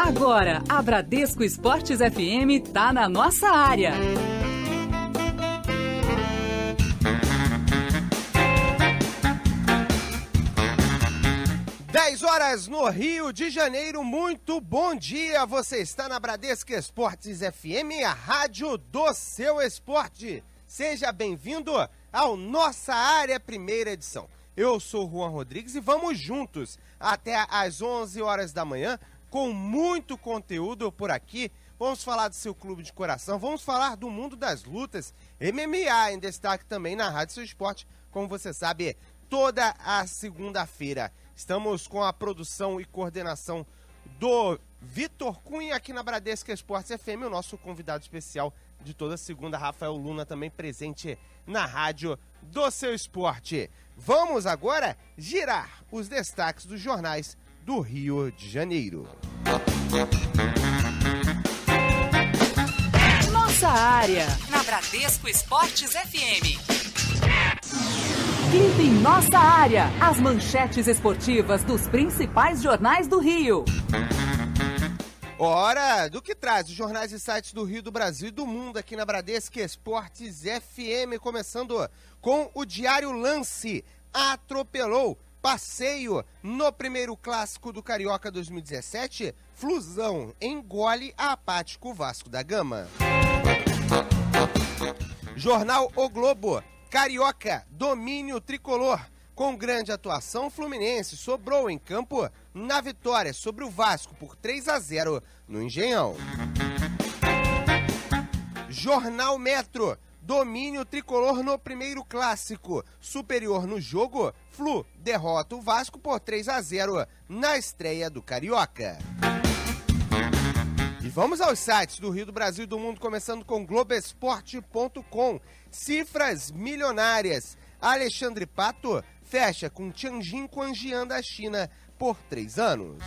Agora, a Bradesco Esportes FM tá na nossa área. horas no Rio de Janeiro. Muito bom dia. Você está na Bradesco Esportes FM, a rádio do seu esporte. Seja bem-vindo ao Nossa Área Primeira Edição. Eu sou Juan Rodrigues e vamos juntos até às 11 horas da manhã com muito conteúdo por aqui. Vamos falar do seu clube de coração, vamos falar do mundo das lutas, MMA em destaque também na Rádio Seu Esporte, como você sabe, é toda a segunda-feira. Estamos com a produção e coordenação do Vitor Cunha aqui na Bradesca Esportes FM, o nosso convidado especial de toda segunda, Rafael Luna, também presente na rádio do seu esporte. Vamos agora girar os destaques dos jornais do Rio de Janeiro. Nossa área, na Bradesco Esportes FM. Quinta em nossa área, as manchetes esportivas dos principais jornais do Rio. Hora do que traz os jornais e sites do Rio, do Brasil e do mundo aqui na Bradesco Esportes FM, começando com o Diário Lance. Atropelou passeio no primeiro clássico do Carioca 2017, Flusão engole a apático Vasco da Gama. Jornal O Globo. Carioca, domínio tricolor. Com grande atuação, Fluminense sobrou em campo na vitória sobre o Vasco por 3 a 0 no Engenhão. Jornal Metro domínio tricolor no primeiro clássico. Superior no jogo, Flu derrota o Vasco por 3 a 0 na estreia do Carioca. E vamos aos sites do Rio do Brasil e do Mundo, começando com Globoesporte.com. Cifras milionárias. Alexandre Pato fecha com Tianjin Quanjian da China por três anos.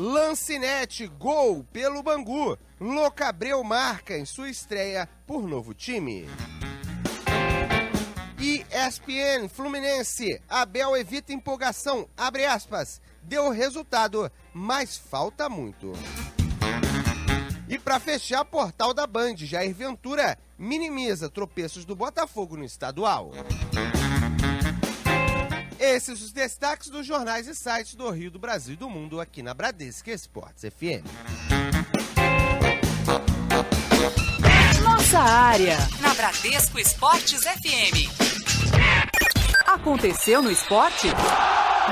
Lancinete, gol pelo Bangu. Locabreu marca em sua estreia por novo time. ESPN Fluminense. Abel evita empolgação, abre aspas. Deu resultado, mas falta muito. E para fechar, portal da Band, Jair Ventura minimiza tropeços do Botafogo no estadual. Esses os destaques dos jornais e sites do Rio, do Brasil e do mundo aqui na Bradesco Esportes FM. Nossa área na Bradesco Esportes FM. Aconteceu no esporte?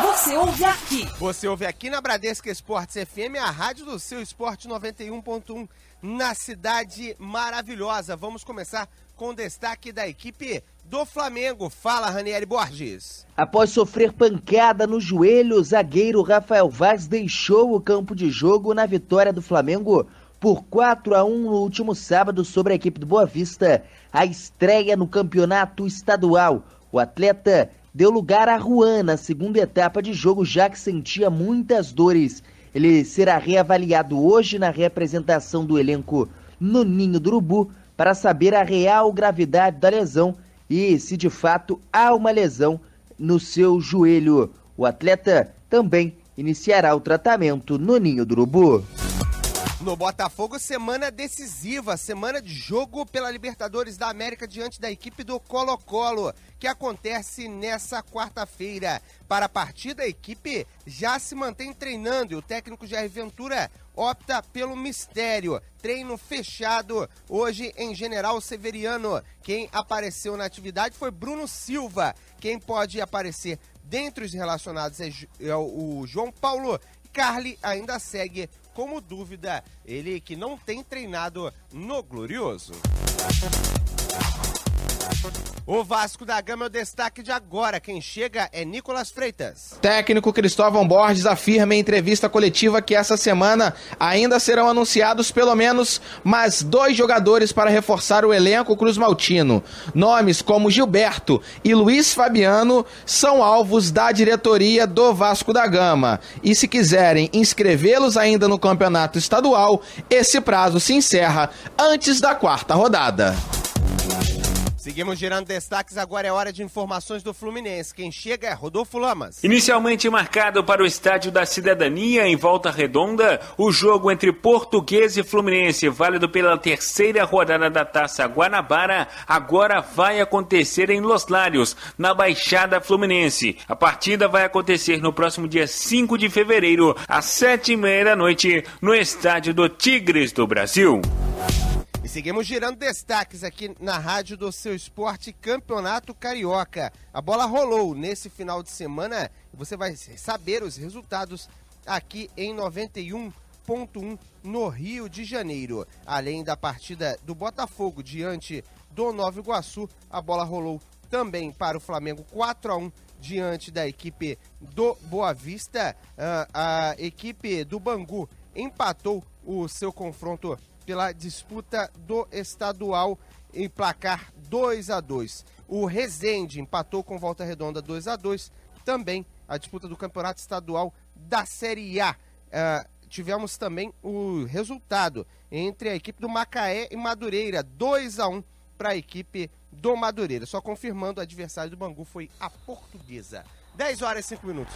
Você ouve aqui. Você ouve aqui na Bradesco Esportes FM, a rádio do seu esporte 91.1 na cidade maravilhosa. Vamos começar com o destaque da equipe do Flamengo. Fala, Ranieri Borges. Após sofrer pancada no joelho, o zagueiro Rafael Vaz deixou o campo de jogo na vitória do Flamengo por 4 a 1 no último sábado sobre a equipe do Boa Vista. A estreia no campeonato estadual. O atleta deu lugar a Juan na segunda etapa de jogo, já que sentia muitas dores. Ele será reavaliado hoje na representação do elenco no Ninho do Urubu para saber a real gravidade da lesão e se de fato há uma lesão no seu joelho. O atleta também iniciará o tratamento no Ninho do Urubu. No Botafogo, semana decisiva, semana de jogo pela Libertadores da América diante da equipe do Colo-Colo, que acontece nessa quarta-feira. Para a partida, a equipe já se mantém treinando e o técnico Jair Ventura opta pelo mistério. Treino fechado hoje em General Severiano. Quem apareceu na atividade foi Bruno Silva. Quem pode aparecer dentre os relacionados é, é o João Paulo. Carli ainda segue como dúvida, ele que não tem treinado no Glorioso. O Vasco da Gama é o destaque de agora. Quem chega é Nicolas Freitas. Técnico Cristóvão Borges afirma em entrevista coletiva que essa semana ainda serão anunciados pelo menos mais dois jogadores para reforçar o elenco Cruz Maltino. Nomes como Gilberto e Luiz Fabiano são alvos da diretoria do Vasco da Gama. E se quiserem inscrevê-los ainda no campeonato estadual, esse prazo se encerra antes da quarta rodada. Seguimos girando destaques, agora é hora de informações do Fluminense. Quem chega é Rodolfo Lamas. Inicialmente marcado para o Estádio da Cidadania, em Volta Redonda, o jogo entre Português e Fluminense, válido pela terceira rodada da Taça Guanabara, agora vai acontecer em Los Lários, na Baixada Fluminense. A partida vai acontecer no próximo dia 5 de fevereiro, às sete e meia da noite, no Estádio do Tigres do Brasil. E seguimos girando destaques aqui na rádio do seu esporte Campeonato Carioca. A bola rolou nesse final de semana e você vai saber os resultados aqui em 91.1 no Rio de Janeiro. Além da partida do Botafogo diante do Nova Iguaçu, a bola rolou também para o Flamengo 4 a 1 diante da equipe do Boa Vista. Ah, a equipe do Bangu empatou o seu confronto pela disputa do estadual em placar 2 a 2. O Resende empatou com Volta Redonda 2 a 2, também a disputa do Campeonato Estadual da Série A. Uh, tivemos também o resultado entre a equipe do Macaé e Madureira, 2 a 1 para a equipe do Madureira. Só confirmando, o adversário do Bangu foi a Portuguesa. 10 horas e 5 minutos.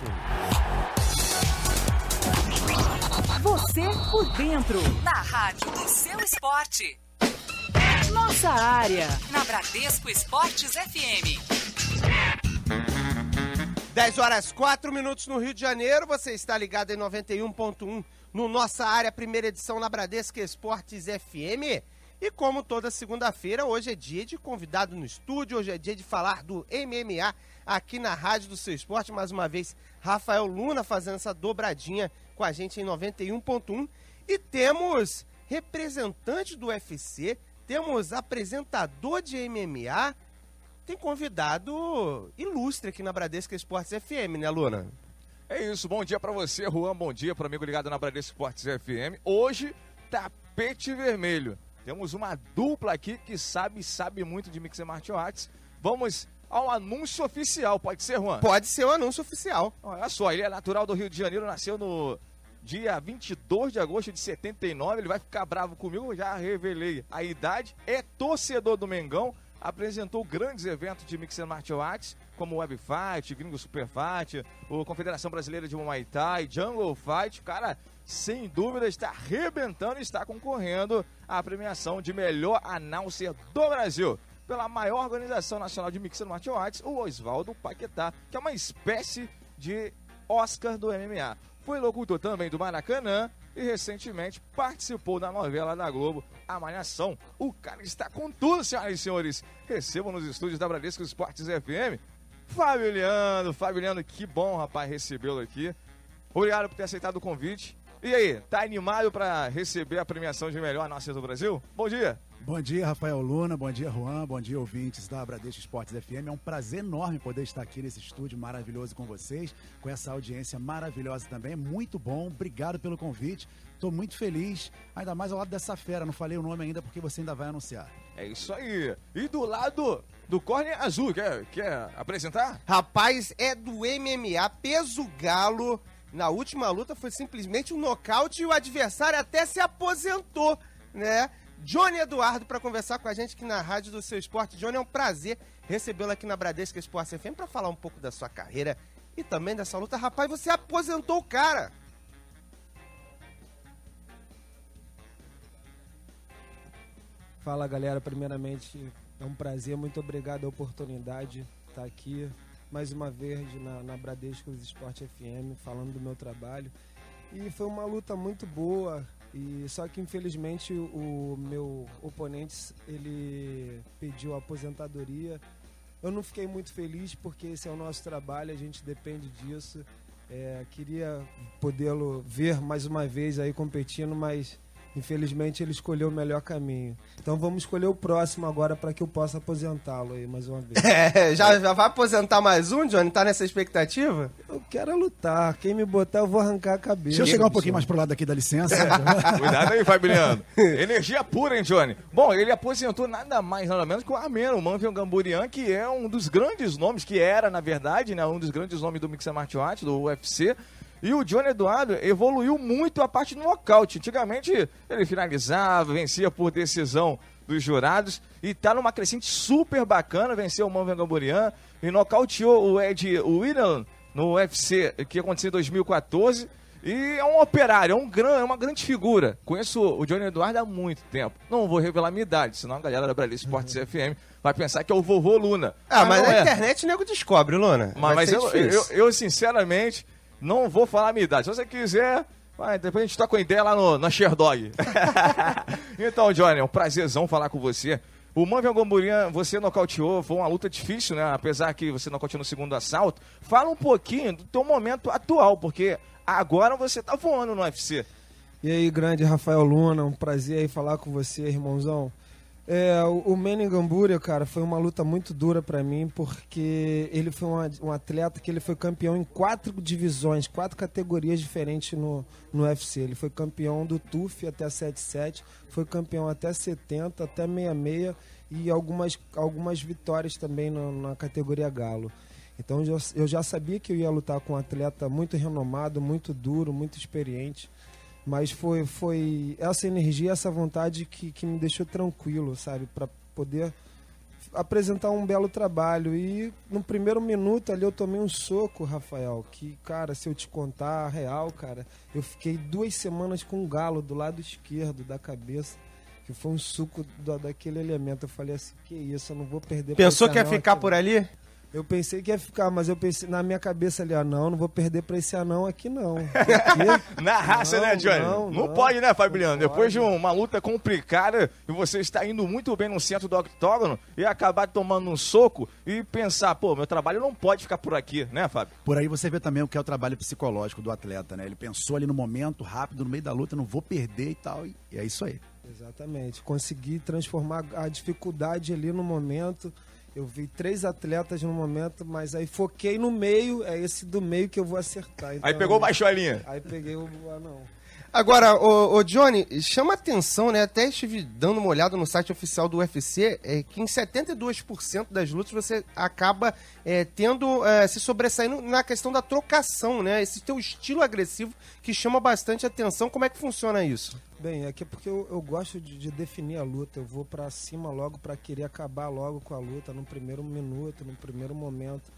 Você por dentro. Na rádio do seu esporte. Nossa área. Na Bradesco Esportes FM. 10 horas 4 minutos no Rio de Janeiro. Você está ligado em 91.1 no Nossa Área, primeira edição na Bradesco Esportes FM. E como toda segunda-feira, hoje é dia de convidado no estúdio, hoje é dia de falar do MMA aqui na Rádio do Seu Esporte. Mais uma vez, Rafael Luna fazendo essa dobradinha com a gente em 91.1 e temos representante do UFC, temos apresentador de MMA, tem convidado ilustre aqui na Bradesca Esportes FM, né, Luna? É isso, bom dia para você, Juan, bom dia para amigo ligado na Bradesca Esportes FM. Hoje, tapete vermelho. Temos uma dupla aqui que sabe, sabe muito de Mixer Martial Arts. Vamos ao anúncio oficial, pode ser, Juan? Pode ser o anúncio oficial. Olha só, ele é natural do Rio de Janeiro, nasceu no dia 22 de agosto de 79, ele vai ficar bravo comigo, já revelei a idade, é torcedor do Mengão, apresentou grandes eventos de Mixed Martial Arts, como Web Fight, Gringo Super Fight, o Confederação Brasileira de Muay Thai, Jungle Fight, cara, sem dúvida está arrebentando e está concorrendo à premiação de melhor announcer do Brasil pela maior organização nacional de Mixed Martial Arts, o Oswaldo Paquetá, que é uma espécie de Oscar do MMA. Foi locutor também do Maracanã e recentemente participou da novela da Globo, A Malhação. O cara está com tudo, senhoras e senhores. Recebam nos estúdios da Bradesco Esportes FM. Fábio Fabiano, que bom, rapaz, recebê-lo aqui. Obrigado por ter aceitado o convite. E aí, tá animado para receber a premiação de melhor nossa do Brasil? Bom dia! Bom dia, Rafael Luna, bom dia, Juan, bom dia, ouvintes da Bradesco Esportes FM. É um prazer enorme poder estar aqui nesse estúdio maravilhoso com vocês, com essa audiência maravilhosa também. Muito bom, obrigado pelo convite. Estou muito feliz, ainda mais ao lado dessa fera. Não falei o nome ainda porque você ainda vai anunciar. É isso aí. E do lado do Corne Azul, quer, quer apresentar? Rapaz, é do MMA, peso galo. Na última luta foi simplesmente um nocaute e o adversário até se aposentou, né? Johnny Eduardo para conversar com a gente aqui na Rádio do Seu Esporte. Johnny, é um prazer recebê-lo aqui na Bradesca Esporte FM para falar um pouco da sua carreira e também dessa luta. Rapaz, você aposentou o cara. Fala galera, primeiramente é um prazer, muito obrigado a oportunidade de estar aqui mais uma vez na, na Bradesco Esporte FM falando do meu trabalho. E foi uma luta muito boa, e só que infelizmente o meu oponente ele pediu aposentadoria. Eu não fiquei muito feliz porque esse é o nosso trabalho, a gente depende disso. É, queria podê-lo ver mais uma vez aí competindo, mas Infelizmente ele escolheu o melhor caminho. Então vamos escolher o próximo agora para que eu possa aposentá-lo aí mais uma vez. É, já, já vai aposentar mais um, Johnny? Tá nessa expectativa? Eu quero lutar. Quem me botar, eu vou arrancar a cabeça. Deixa eu chegar um pouquinho mais pro lado aqui, dá licença. Cuidado aí, Fabiano. Energia pura, hein, Johnny? Bom, ele aposentou nada mais, nada menos que o Ameno, o Manvion Gamburian, que é um dos grandes nomes, que era, na verdade, né, um dos grandes nomes do Mixer Martial Arts, do UFC. E o Johnny Eduardo evoluiu muito a parte do nocaute. Antigamente ele finalizava, vencia por decisão dos jurados e tá numa crescente super bacana. Venceu o Mano Gamburian e nocauteou o Ed William no UFC que aconteceu em 2014. E é um operário, é, um gran, é uma grande figura. Conheço o Johnny Eduardo há muito tempo. Não vou revelar minha idade, senão a galera da Brasil Esportes uhum. FM vai pensar que é o vovô Luna. Ah, mas, mas na é. internet o nego descobre, Luna. Mas, mas eu, eu, eu, sinceramente, não vou falar a minha idade. Se você quiser, vai, depois a gente toca uma ideia lá no, na Sherdog. então, Johnny, é um prazerzão falar com você. O Manvel Gomburinha, você nocauteou, foi uma luta difícil, né? Apesar que você nocauteou no segundo assalto. Fala um pouquinho do teu momento atual, porque agora você tá voando no UFC. E aí, grande Rafael Luna, um prazer aí falar com você, irmãozão. É, o Manny Gamburia, cara, foi uma luta muito dura para mim, porque ele foi um, um atleta que ele foi campeão em quatro divisões, quatro categorias diferentes no, no UFC. Ele foi campeão do TUF até 77, foi campeão até 70, até 66 e algumas, algumas vitórias também na, na categoria Galo. Então eu já sabia que eu ia lutar com um atleta muito renomado, muito duro, muito experiente. Mas foi, foi essa energia, essa vontade que, que me deixou tranquilo, sabe? Para poder apresentar um belo trabalho. E no primeiro minuto ali eu tomei um soco, Rafael, que, cara, se eu te contar a real, cara, eu fiquei duas semanas com um galo do lado esquerdo da cabeça. Que foi um suco do, daquele elemento. Eu falei assim, que isso, eu não vou perder. Pensou que ia ficar aqui, por né? ali? Eu pensei que ia ficar, mas eu pensei na minha cabeça ali, ah, não, não vou perder pra esse anão aqui, não. na raça, né, não, né, Johnny? Não, não, não, pode, né, Fabiano? Depois de uma luta complicada e você está indo muito bem no centro do octógono e acabar tomando um soco e pensar, pô, meu trabalho não pode ficar por aqui, né, Fábio? Por aí você vê também o que é o trabalho psicológico do atleta, né? Ele pensou ali no momento, rápido, no meio da luta, não vou perder e tal, e é isso aí. Exatamente. Conseguir transformar a dificuldade ali no momento eu vi três atletas no momento, mas aí foquei no meio, é esse do meio que eu vou acertar. Então, aí pegou, baixo a linha. Aí peguei o. Ah, não. Agora, o, o, Johnny, chama atenção, né? Até estive dando uma olhada no site oficial do UFC, é, que em 72% das lutas você acaba é, tendo, é, se sobressaindo na questão da trocação, né? Esse teu estilo agressivo que chama bastante atenção. Como é que funciona isso? Bem, é que é porque eu, eu gosto de, de, definir a luta. Eu vou para cima logo para querer acabar logo com a luta no primeiro minuto, no primeiro momento.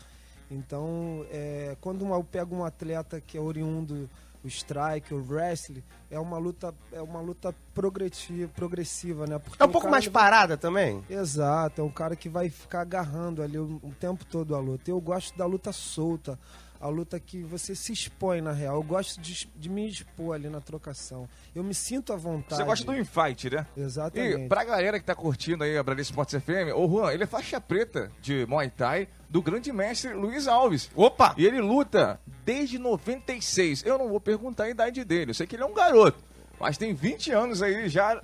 Então, é, quando eu pego um atleta que é oriundo o strike, o wrestling, é uma luta, é uma luta progressiva, progressiva né? Porque é um pouco mais vai... parada também? Exato, é um cara que vai ficar agarrando ali o, o tempo todo a luta. Eu gosto da luta solta a luta que você se expõe na real. Eu gosto de, de, me expor ali na trocação. Eu me sinto à vontade. Você gosta do infight, né? Exatamente. E pra galera que tá curtindo aí a Brasília Sports FM, o Juan, ele é faixa preta de Muay Thai do grande mestre Luiz Alves. Opa! E ele luta desde 96. Eu não vou perguntar a idade dele, eu sei que ele é um garoto. Mas tem 20 anos aí já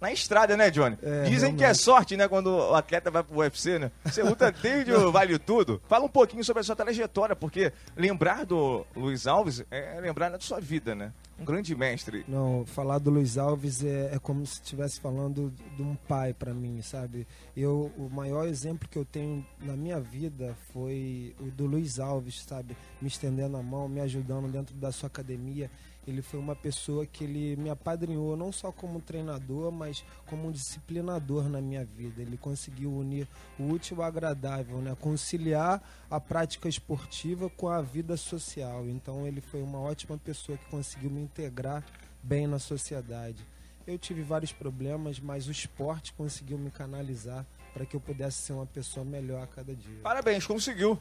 na estrada, né, Johnny? É, Dizem que é sorte, né, quando o atleta vai pro UFC, né? Você luta desde o Vale Tudo. Fala um pouquinho sobre a sua trajetória, porque lembrar do Luiz Alves é lembrar né, da sua vida, né? Um grande mestre. Não, falar do Luiz Alves é, é como se estivesse falando de um pai para mim, sabe? Eu, o maior exemplo que eu tenho na minha vida foi o do Luiz Alves, sabe? Me estendendo a mão, me ajudando dentro da sua academia. Ele foi uma pessoa que ele me apadrinhou não só como treinador, mas como um disciplinador na minha vida. Ele conseguiu unir o útil ao agradável, né? Conciliar a prática esportiva com a vida social. Então ele foi uma ótima pessoa que conseguiu me integrar bem na sociedade. Eu tive vários problemas, mas o esporte conseguiu me canalizar para que eu pudesse ser uma pessoa melhor a cada dia. Parabéns, conseguiu.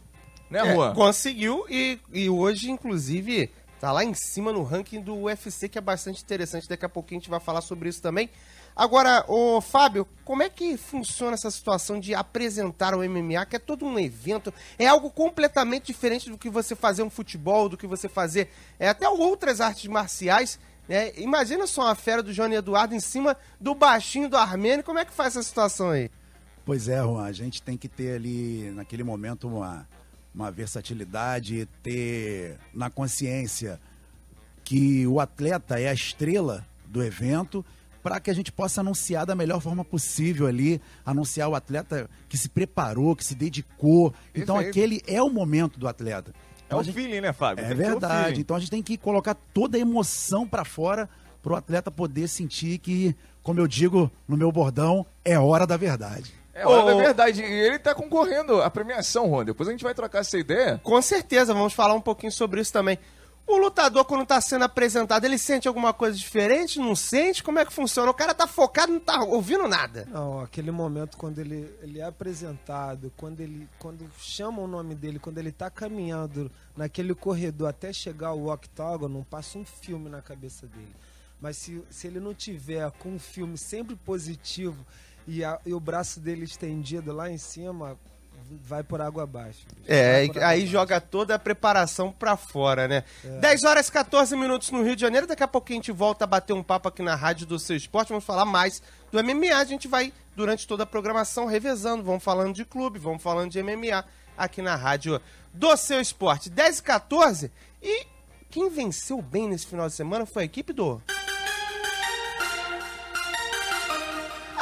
Né, é, Juan? É, conseguiu e, e hoje, inclusive, Tá lá em cima no ranking do UFC, que é bastante interessante. Daqui a pouquinho a gente vai falar sobre isso também. Agora, o Fábio, como é que funciona essa situação de apresentar o MMA, que é todo um evento, é algo completamente diferente do que você fazer um futebol, do que você fazer é, até outras artes marciais. Né? Imagina só uma fera do Johnny Eduardo em cima do baixinho do Armênio. Como é que faz essa situação aí? Pois é, Juan, a gente tem que ter ali, naquele momento, uma, uma versatilidade, ter na consciência que o atleta é a estrela do evento para que a gente possa anunciar da melhor forma possível ali, anunciar o atleta que se preparou, que se dedicou. Então aquele é o momento do atleta. É então, é o gente... feeling, né, Fábio? É tem verdade. Então a gente tem que colocar toda a emoção para fora para o atleta poder sentir que, como eu digo no meu bordão, é hora da verdade. É, é verdade. E ele tá concorrendo à premiação, Ron. Depois a gente vai trocar essa ideia. Com certeza, vamos falar um pouquinho sobre isso também. O lutador, quando tá sendo apresentado, ele sente alguma coisa diferente? Não sente? Como é que funciona? O cara tá focado, não tá ouvindo nada. Não, aquele momento quando ele, ele é apresentado, quando ele quando chama o nome dele, quando ele tá caminhando naquele corredor até chegar ao octógono, passa um filme na cabeça dele. Mas se, se ele não tiver com um filme sempre positivo, e, a, e o braço dele estendido lá em cima vai por água abaixo. É, aí abaixo. joga toda a preparação pra fora, né? É. 10 horas e 14 minutos no Rio de Janeiro. Daqui a pouquinho a gente volta a bater um papo aqui na rádio do seu esporte. Vamos falar mais do MMA. A gente vai, durante toda a programação, revezando. Vamos falando de clube, vamos falando de MMA aqui na rádio do seu esporte. 10 e 14. E quem venceu bem nesse final de semana foi a equipe do.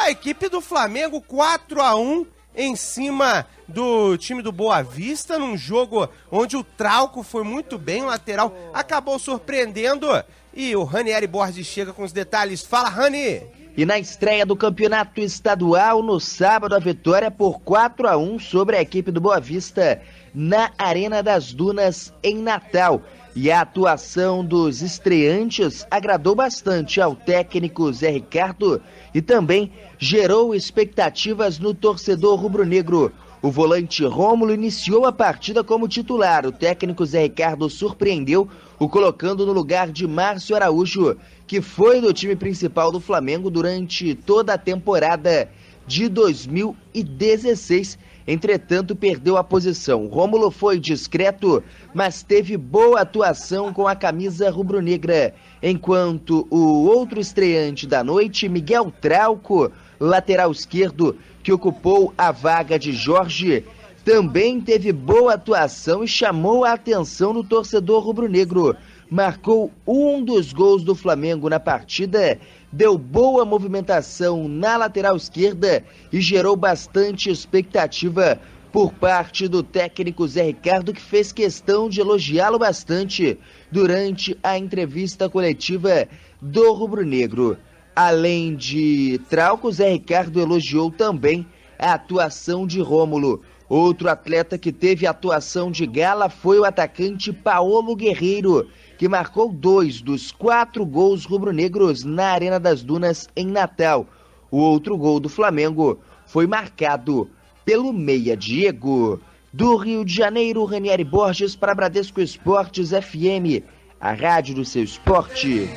a equipe do Flamengo 4 a 1 em cima do time do Boa Vista, num jogo onde o Trauco foi muito bem, o lateral acabou surpreendendo e o Ranieri Borges chega com os detalhes. Fala, Rani! E na estreia do campeonato estadual, no sábado, a vitória por 4 a 1 sobre a equipe do Boa Vista na Arena das Dunas, em Natal. E a atuação dos estreantes agradou bastante ao técnico Zé Ricardo e também gerou expectativas no torcedor rubro-negro. O volante Rômulo iniciou a partida como titular. O técnico Zé Ricardo surpreendeu o colocando no lugar de Márcio Araújo, que foi do time principal do Flamengo durante toda a temporada de 2016 Entretanto, perdeu a posição. Rômulo foi discreto, mas teve boa atuação com a camisa rubro-negra. Enquanto o outro estreante da noite, Miguel Trauco, lateral esquerdo, que ocupou a vaga de Jorge, também teve boa atuação e chamou a atenção do torcedor rubro-negro. Marcou um dos gols do Flamengo na partida deu boa movimentação na lateral esquerda e gerou bastante expectativa por parte do técnico Zé Ricardo, que fez questão de elogiá-lo bastante durante a entrevista coletiva do Rubro Negro. Além de Trauco, Zé Ricardo elogiou também a atuação de Rômulo. Outro atleta que teve atuação de gala foi o atacante Paolo Guerreiro, que marcou dois dos quatro gols rubro-negros na Arena das Dunas em Natal. O outro gol do Flamengo foi marcado pelo meia Diego. Do Rio de Janeiro, Ranieri Borges para Bradesco Esportes FM, a rádio do seu esporte.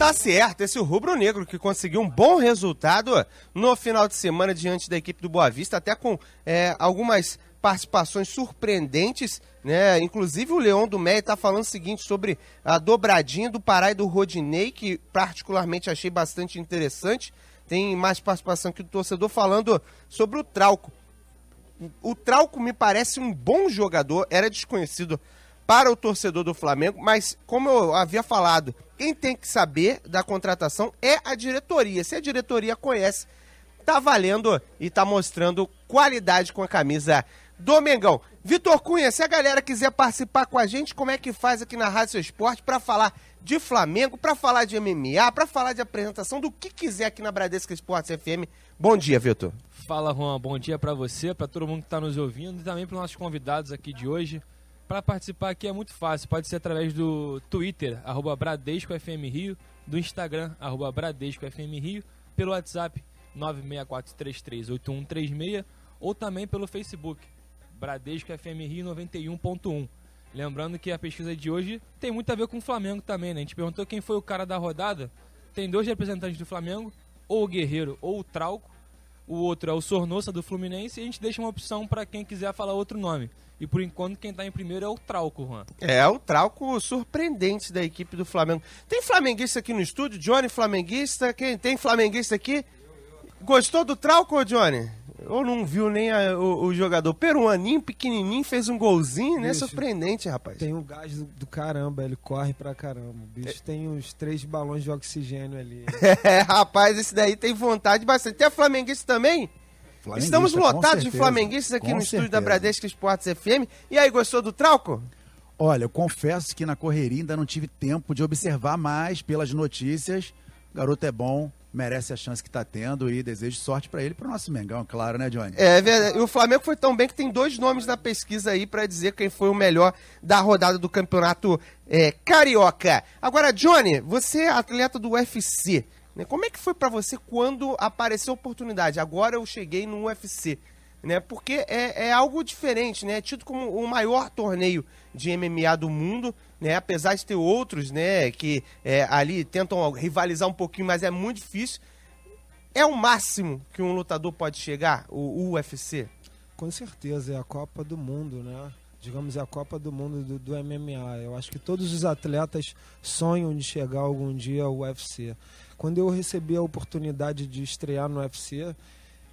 Tá certo, esse rubro-negro que conseguiu um bom resultado no final de semana diante da equipe do Boa Vista, até com é, algumas participações surpreendentes, né? Inclusive o Leão do Meia está falando o seguinte sobre a dobradinha do Pará e do Rodinei, que particularmente achei bastante interessante. Tem mais participação que o torcedor falando sobre o Trauco. O Trauco me parece um bom jogador, era desconhecido para o torcedor do Flamengo, mas como eu havia falado, quem tem que saber da contratação é a diretoria. Se a diretoria conhece, tá valendo e tá mostrando qualidade com a camisa do Mengão. Vitor Cunha, se a galera quiser participar com a gente, como é que faz aqui na Rádio Seu Esporte para falar de Flamengo, para falar de MMA, para falar de apresentação, do que quiser aqui na Bradesca Esportes FM. Bom dia, Vitor. Fala, Juan. Bom dia para você, para todo mundo que está nos ouvindo e também para os nossos convidados aqui de hoje. Para participar aqui é muito fácil, pode ser através do Twitter, arroba Bradesco FM Rio, do Instagram, arroba Bradesco FM Rio, pelo WhatsApp 964338136 ou também pelo Facebook, Bradesco FM Rio 91.1. Lembrando que a pesquisa de hoje tem muito a ver com o Flamengo também, né? A gente perguntou quem foi o cara da rodada. Tem dois representantes do Flamengo, ou o Guerreiro ou o Trauco o outro é o Sornosa do Fluminense e a gente deixa uma opção para quem quiser falar outro nome. E por enquanto quem está em primeiro é o Trauco, Juan. É, o Trauco surpreendente da equipe do Flamengo. Tem flamenguista aqui no estúdio? Johnny Flamenguista? Quem tem flamenguista aqui? Gostou do Trauco, Johnny? Ou não viu nem a, o, o, jogador peruaninho, pequenininho, fez um golzinho, né? bicho, né? Surpreendente, rapaz. Tem um gás do, do caramba, ele corre pra caramba. O bicho é. tem uns três balões de oxigênio ali. é, rapaz, esse daí tem vontade bastante. Tem a Flamenguista também? Estamos lotados de flamenguistas aqui no certeza. estúdio da Bradesca Esportes FM. E aí, gostou do Trauco? Olha, eu confesso que na correria ainda não tive tempo de observar mais pelas notícias. O garoto é bom, merece a chance que está tendo e desejo sorte para ele para o nosso Mengão, claro, né, Johnny? É, é verdade. E o Flamengo foi tão bem que tem dois nomes na pesquisa aí para dizer quem foi o melhor da rodada do campeonato é, carioca. Agora, Johnny, você é atleta do UFC. Né? Como é que foi para você quando apareceu a oportunidade? Agora eu cheguei no UFC. Né? Porque é, é algo diferente, né? é tido como o maior torneio de MMA do mundo, né? Apesar de ter outros, né, que é, ali tentam rivalizar um pouquinho, mas é muito difícil. É o máximo que um lutador pode chegar, o UFC? Com certeza, é a Copa do Mundo, né? Digamos, é a Copa do Mundo do, do MMA. Eu acho que todos os atletas sonham de chegar algum dia ao UFC. Quando eu recebi a oportunidade de estrear no UFC,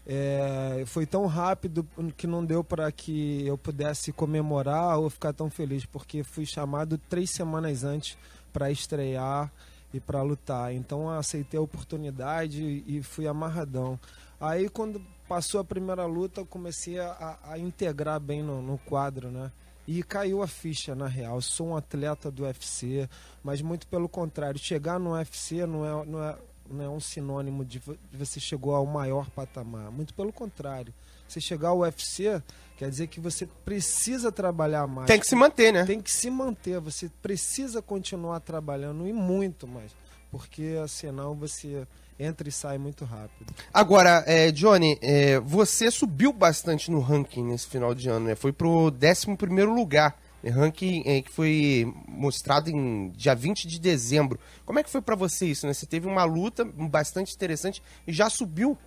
é, foi tão rápido que não deu para que eu pudesse comemorar ou ficar tão feliz, porque fui chamado três semanas antes para estrear e para lutar. Então aceitei a oportunidade e fui amarradão. Aí quando passou a primeira luta, eu comecei a, a integrar bem no, no quadro, né? E caiu a ficha, na real. Eu sou um atleta do UFC, mas muito pelo contrário. Chegar no UFC não é, não é não é um sinônimo de você chegou ao maior patamar. Muito pelo contrário. Você chegar ao UFC, quer dizer que você precisa trabalhar mais. Tem que se manter, né? Tem que se manter. Você precisa continuar trabalhando e muito mais. Porque senão você entra e sai muito rápido. Agora, é, Johnny, é, você subiu bastante no ranking nesse final de ano, né? Foi pro 11 primeiro lugar ranking é, que foi mostrado em dia 20 de dezembro. Como é que foi para você isso? Né? Você teve uma luta bastante interessante e já subiu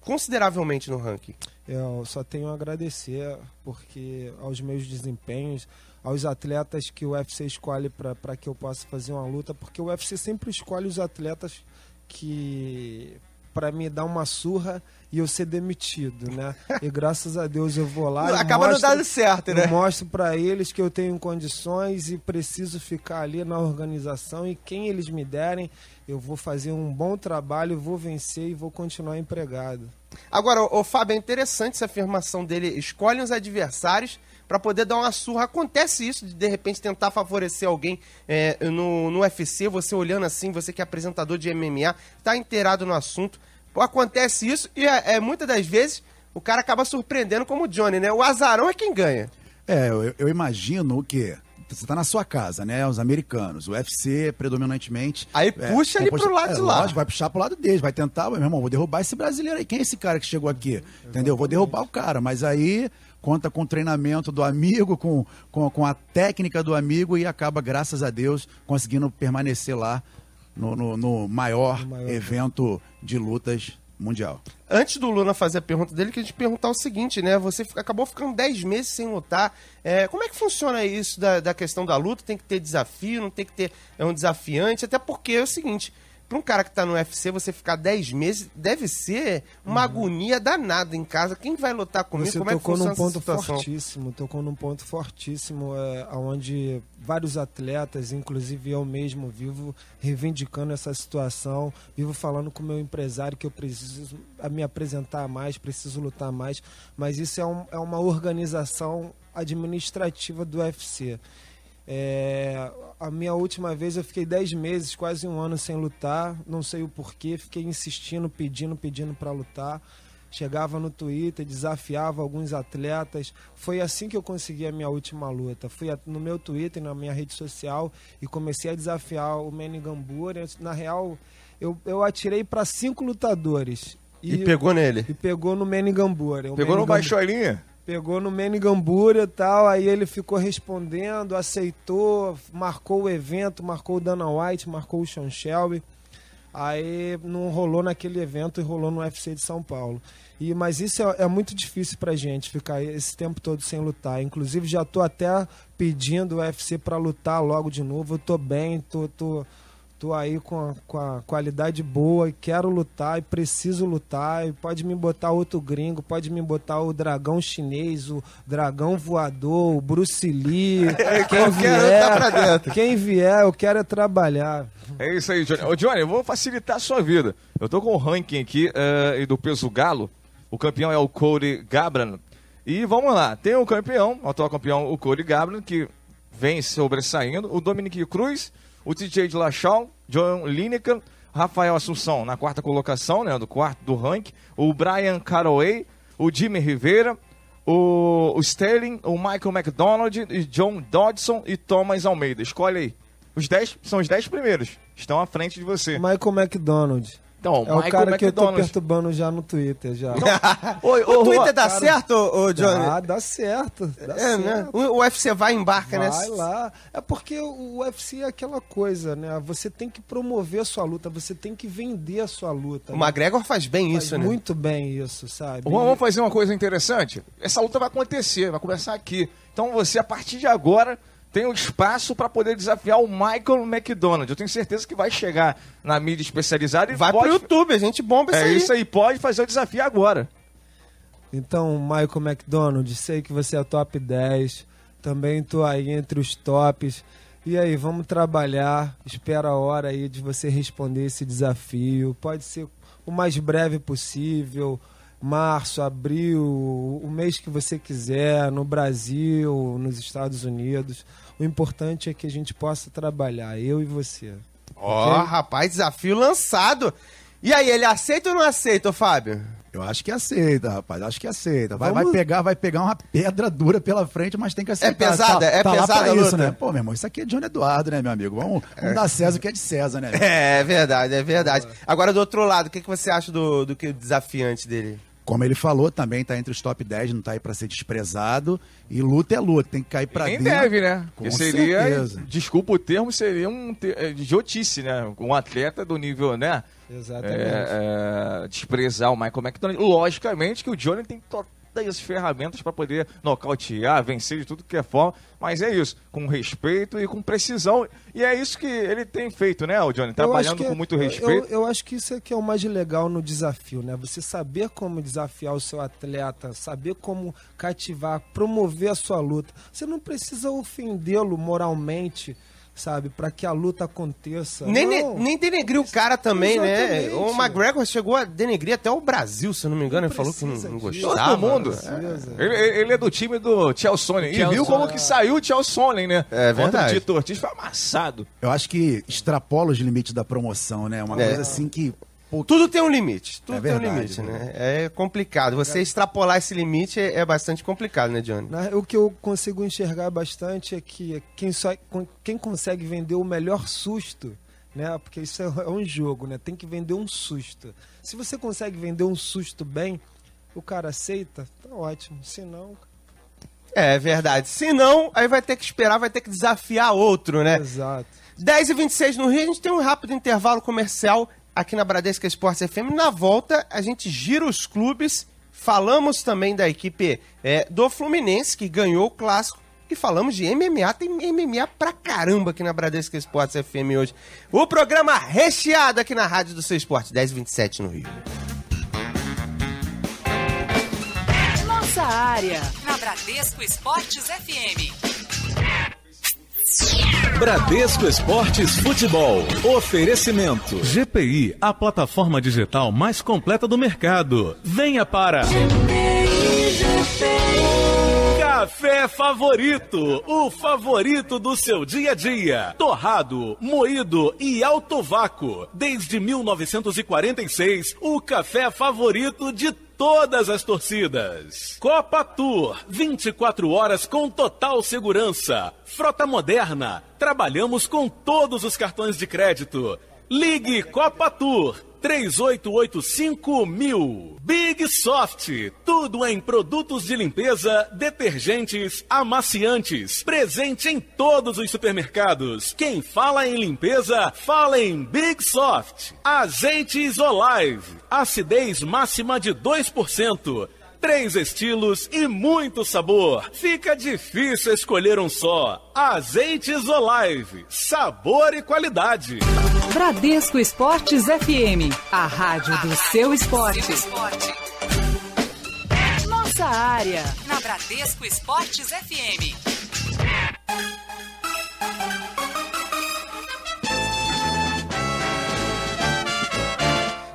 consideravelmente no ranking. Eu só tenho a agradecer porque aos meus desempenhos, aos atletas que o UFC escolhe para que eu possa fazer uma luta, porque o UFC sempre escolhe os atletas que para me dar uma surra e eu ser demitido, né? E graças a Deus eu vou lá. acaba mostro, não dando certo, né? Eu mostro para eles que eu tenho condições e preciso ficar ali na organização e quem eles me derem, eu vou fazer um bom trabalho, vou vencer e vou continuar empregado. Agora, o Fábio, é interessante essa afirmação dele. Escolhe os adversários para poder dar uma surra. Acontece isso de de repente tentar favorecer alguém é, no, no UFC, você olhando assim, você que é apresentador de MMA, tá inteirado no assunto. Acontece isso e é, é, muitas das vezes o cara acaba surpreendendo como o Johnny, né? O azarão é quem ganha. É, eu, eu imagino que você tá na sua casa, né? Os americanos, o UFC predominantemente. Aí é, puxa é, ele composto, pro lado é, de lá. Lógico, vai puxar pro lado deles, vai tentar, meu irmão, vou derrubar esse brasileiro aí. Quem é esse cara que chegou aqui? Exatamente. Entendeu? Vou derrubar o cara, mas aí conta com o treinamento do amigo, com, com, com a técnica do amigo e acaba, graças a Deus, conseguindo permanecer lá no, no, no maior, maior evento de lutas mundial. Antes do Luna fazer a pergunta dele, queria te perguntar o seguinte, né? Você acabou ficando 10 meses sem lutar. É, como é que funciona isso da, da questão da luta? Tem que ter desafio, não tem que ter é um desafiante, até porque é o seguinte, para um cara que tá no UFC, você ficar 10 meses, deve ser uma uhum. agonia danada em casa. Quem vai lutar comigo? Você Como é que num ponto situação? fortíssimo, tocou num ponto fortíssimo, é, onde vários atletas, inclusive eu mesmo, vivo reivindicando essa situação, vivo falando com o meu empresário que eu preciso me apresentar mais, preciso lutar mais, mas isso é, um, é uma organização administrativa do UFC. É, a minha última vez eu fiquei 10 meses, quase um ano sem lutar, não sei o porquê, fiquei insistindo, pedindo, pedindo para lutar. Chegava no Twitter, desafiava alguns atletas. Foi assim que eu consegui a minha última luta. Fui no meu Twitter, na minha rede social e comecei a desafiar o Manny Gambura. Na real, eu, eu atirei para cinco lutadores. E, e, pegou nele? E pegou no Manny Gambura. Pegou Manny no Gambura. Baixolinha? Pegou no Menigambura e tal, aí ele ficou respondendo, aceitou, marcou o evento, marcou o Dana White, marcou o Sean Shelby. Aí não rolou naquele evento e rolou no UFC de São Paulo. E, mas isso é, é muito difícil pra gente ficar esse tempo todo sem lutar. Inclusive já tô até pedindo o UFC para lutar logo de novo. Eu tô bem, tô, tô tô aí com a, com a qualidade boa e quero lutar e preciso lutar. E pode me botar outro gringo, pode me botar o dragão chinês, o dragão voador, o Bruce Lee. É, quem tá vier, tá pra dentro. Quem vier, eu quero é trabalhar. É isso aí, Johnny. Ô, Johnny, eu vou facilitar a sua vida. Eu tô com o ranking aqui uh, do peso galo. O campeão é o Cody Gabran. E vamos lá, tem o campeão, o atual campeão, o Cody Gabran, que vem sobressaindo. O Dominique Cruz o TJ de Lachal, John Lineker, Rafael Assunção na quarta colocação, né, do quarto do ranking, o Brian Caraway, o Jimmy Rivera, o, o Sterling, o Michael McDonald, e John Dodson e Thomas Almeida. Escolhe aí. Os dez são os 10 primeiros. Estão à frente de você. Michael McDonald. Então, é o cara que eu tô perturbando já no Twitter, já. o, o, o Twitter dá cara, certo, ô Johnny? Ah, dá, certo. Dá é, né? certo. né? O UFC vai e embarca vai né? nessa... Vai lá. É porque o UFC é aquela coisa, né? Você tem que promover a sua luta, você tem que vender a sua luta. O né? McGregor faz bem faz isso, né? muito bem isso, sabe? Vamos fazer uma coisa interessante? Essa luta vai acontecer, vai começar aqui. Então você, a partir de agora tem um espaço para poder desafiar o Michael McDonald. Eu tenho certeza que vai chegar na mídia especializada e vai pode... pro YouTube, a gente bomba é isso é aí. É isso aí, pode fazer o desafio agora. Então, Michael McDonald, sei que você é top 10, também tô aí entre os tops. E aí, vamos trabalhar. Espera a hora aí de você responder esse desafio. Pode ser o mais breve possível, março, abril, o mês que você quiser, no Brasil, nos Estados Unidos. O importante é que a gente possa trabalhar, eu e você. Ó, oh, okay? rapaz, desafio lançado. E aí, ele aceita ou não aceita, Fábio? Eu acho que aceita, rapaz. Acho que aceita. Vai, vai pegar, vai pegar uma pedra dura pela frente, mas tem que aceitar. É pesada, tá, é tá pesada lá isso, né? Pô, meu irmão, isso aqui é Johnny Eduardo, né, meu amigo? Vamos, é. dar César o que é de César, né? É, é verdade, é verdade. Agora, do outro lado, o que, que você acha do, do que desafiante dele? Como ele falou, também está entre os top 10, não está aí para ser desprezado. E luta é luta, tem que cair para dentro. Nem deve, né? Com seria, certeza. desculpa o termo, seria um é, idiotice, né? Um atleta do nível, né? Exatamente. É, é, desprezar o Michael McDonald. Logicamente que o Johnny tem total as ferramentas para poder nocautear, vencer de tudo que é forma. Mas é isso, com respeito e com precisão. E é isso que ele tem feito, né, o Johnny? Trabalhando é, com muito é, respeito. Eu, eu, acho que isso é que é o mais legal no desafio, né? Você saber como desafiar o seu atleta, saber como cativar, promover a sua luta. Você não precisa ofendê-lo moralmente sabe? Para que a luta aconteça. Nem, não, nem denegrir o cara também, né? exatamente. né? O McGregor chegou a denegrir até o Brasil, se não me engano. Não ele falou que não, não gostava. Todo mundo. É. Ele, ele, é do time do Chelsea. E viu como que saiu o Chelsea, né? É verdade. Contra o Tito Ortiz foi amassado. Eu acho que extrapola os limites da promoção, né? Uma é. coisa assim que pouco. Tudo tem um limite. Tudo é verdade, tem um limite, né? né? É complicado. Você é. extrapolar esse limite é, é, bastante complicado, né, Johnny? Né, o que eu consigo enxergar bastante é que quem, só, quem consegue vender o melhor susto, né? Porque isso é, é um jogo, né? Tem que vender um susto. Se você consegue vender um susto bem, o cara aceita, tá ótimo. Se não, é verdade. Se não, aí vai ter que esperar, vai ter que desafiar outro, né? Exato. 10 e 26 no Rio, a gente tem um rápido intervalo comercial aqui na Bradesca Esportes FM. Na volta, a gente gira os clubes, falamos também da equipe é, do Fluminense, que ganhou o clássico, e falamos de MMA. Tem MMA pra caramba aqui na Bradesca Esportes FM hoje. O programa recheado aqui na Rádio do Seu Esporte, 1027 no Rio. Nossa área, na Bradesco Esportes FM. Bradesco Esportes Futebol. Oferecimento. GPI, a plataforma digital mais completa do mercado. Venha para. Café favorito, o favorito do seu dia a dia. Torrado, moído e alto vácuo. Desde 1946, o café favorito de todos todas as torcidas. Copa Tour, 24 horas com total segurança. Frota Moderna, trabalhamos com todos os cartões de crédito. Ligue Copa Tour 3885 mil. Big Soft, tudo em produtos de limpeza, detergentes, amaciantes, presente em todos os supermercados. Quem fala em limpeza, fala em Big Soft. Agentes Olive, acidez máxima de 2% três estilos e muito sabor. Fica difícil escolher um só. Azeites Olive, sabor e qualidade. Bradesco Esportes FM, a rádio do seu esporte. Nossa área, na Bradesco Esportes FM.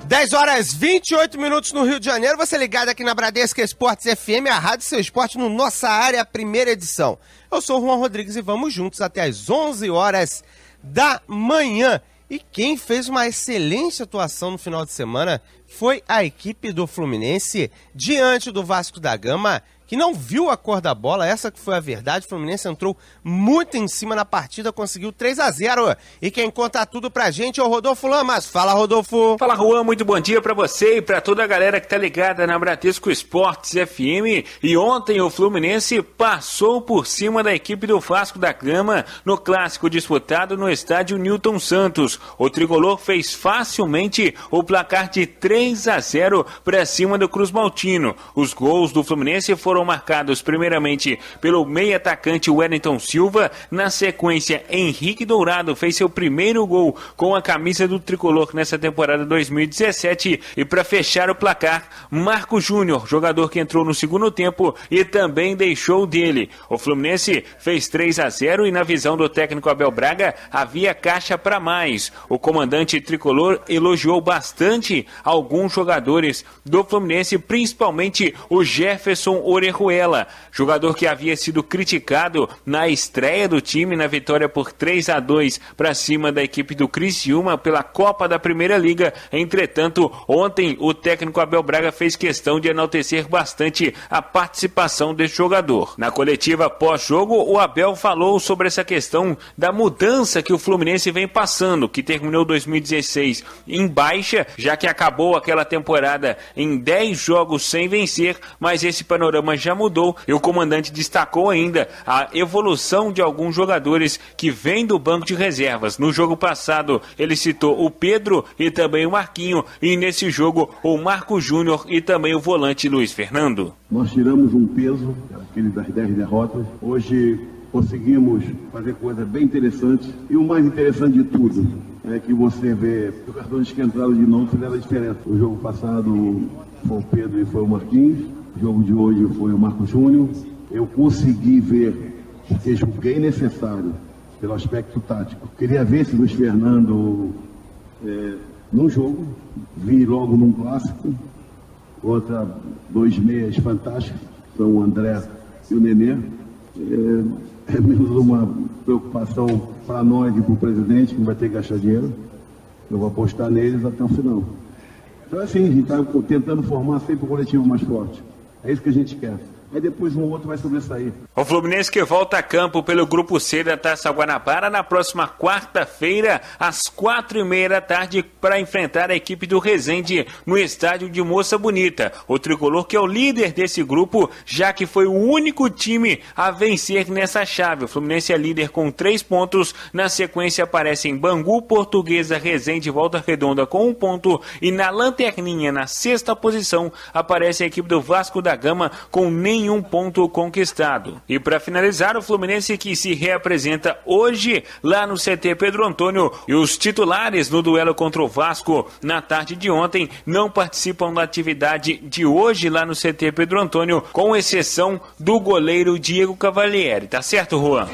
10 horas 28 minutos no Rio de Janeiro. Você ligado aqui na Bradesca Esportes FM, a Rádio Seu Esporte no Nossa Área, primeira edição. Eu sou o Juan Rodrigues e vamos juntos até as 11 horas da manhã. E quem fez uma excelente atuação no final de semana foi a equipe do Fluminense diante do Vasco da Gama que não viu a cor da bola, essa que foi a verdade. O Fluminense entrou muito em cima na partida, conseguiu 3 a 0 E quem conta tudo pra gente é o Rodolfo Lamas. Fala, Rodolfo. Fala, Juan. Muito bom dia para você e para toda a galera que tá ligada na Bratesco Esportes FM. E ontem o Fluminense passou por cima da equipe do Vasco da Gama no clássico disputado no estádio Newton Santos. O tricolor fez facilmente o placar de 3 a 0 para cima do Cruz Maltino. Os gols do Fluminense foram foram marcados primeiramente pelo meia atacante Wellington Silva, na sequência Henrique Dourado fez seu primeiro gol com a camisa do tricolor nessa temporada 2017 e para fechar o placar, Marco Júnior, jogador que entrou no segundo tempo e também deixou dele. O Fluminense fez 3 a 0 e na visão do técnico Abel Braga havia caixa para mais. O comandante tricolor elogiou bastante alguns jogadores do Fluminense, principalmente o Jefferson Ore Orejuela, jogador que havia sido criticado na estreia do time na vitória por 3 a 2 para cima da equipe do Criciúma pela Copa da Primeira Liga. Entretanto, ontem o técnico Abel Braga fez questão de enaltecer bastante a participação desse jogador. Na coletiva pós-jogo, o Abel falou sobre essa questão da mudança que o Fluminense vem passando, que terminou 2016 em baixa, já que acabou aquela temporada em 10 jogos sem vencer, mas esse panorama já mudou e o comandante destacou ainda a evolução de alguns jogadores que vêm do banco de reservas. No jogo passado, ele citou o Pedro e também o Marquinho, e nesse jogo, o Marco Júnior e também o volante Luiz Fernando. Nós tiramos um peso, aquele das 10 derrotas. Hoje conseguimos fazer coisas bem interessantes. E o mais interessante de tudo é que você vê jogadores que entraram de novo fizeram a diferença. O jogo passado foi o Pedro e foi o Marquinhos. O jogo de hoje foi o Marco Júnior. Eu consegui ver, porque julguei necessário, pelo aspecto tático. Queria ver se Luiz Fernando é, num jogo, vi logo num clássico, outra dois meias fantásticos, são o André e o Nenê. É, é menos uma preocupação para nós e para o presidente, que vai ter que gastar dinheiro. Eu vou apostar neles até o final. Então, assim, a gente está tentando formar sempre um coletivo mais forte. É isso que a gente quer aí depois um outro vai sobressair. O Fluminense que volta a campo pelo Grupo C da Taça Guanabara na próxima quarta-feira, às quatro e meia da tarde, para enfrentar a equipe do Resende no estádio de Moça Bonita. O tricolor que é o líder desse grupo, já que foi o único time a vencer nessa chave. O Fluminense é líder com três pontos. Na sequência aparecem Bangu, Portuguesa, Resende, Volta Redonda com um ponto. E na lanterninha, na sexta posição, aparece a equipe do Vasco da Gama com nem nenhum ponto conquistado. E para finalizar, o Fluminense que se reapresenta hoje lá no CT Pedro Antônio e os titulares no duelo contra o Vasco na tarde de ontem não participam da atividade de hoje lá no CT Pedro Antônio, com exceção do goleiro Diego Cavalieri. Tá certo, Juan?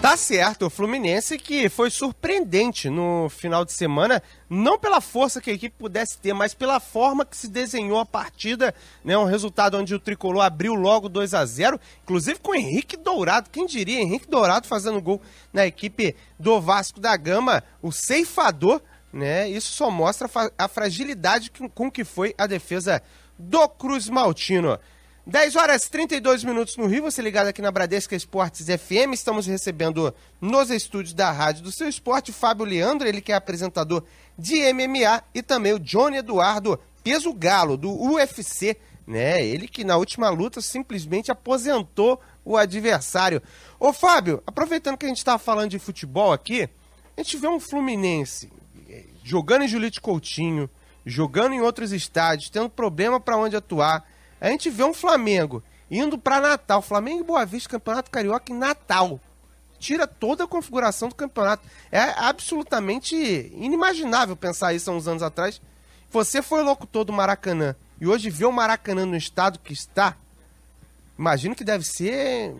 Tá certo. O Fluminense que foi surpreendente no final de semana não pela força que a equipe pudesse ter, mas pela forma que se desenhou a partida, né? Um resultado onde o Tricolor abriu logo 2 a 0 inclusive com o Henrique Dourado, quem diria, Henrique Dourado fazendo gol na equipe do Vasco da Gama, o ceifador, né? Isso só mostra a fragilidade com que foi a defesa do Cruz Maltino. 10 horas 32 minutos no Rio, você ligado aqui na Bradesca Esportes FM. Estamos recebendo nos estúdios da Rádio do Seu Esporte o Fábio Leandro, ele que é apresentador de MMA, e também o Johnny Eduardo Peso Galo, do UFC, né? Ele que na última luta simplesmente aposentou o adversário. Ô Fábio, aproveitando que a gente estava falando de futebol aqui, a gente vê um Fluminense eh, jogando em Julite Coutinho, jogando em outros estádios, tendo problema para onde atuar a gente vê um Flamengo indo para Natal. Flamengo e Boa Vista, Campeonato Carioca em Natal. Tira toda a configuração do campeonato. É absolutamente inimaginável pensar isso há uns anos atrás. Você foi locutor do Maracanã e hoje vê o Maracanã no estado que está. Imagino que deve ser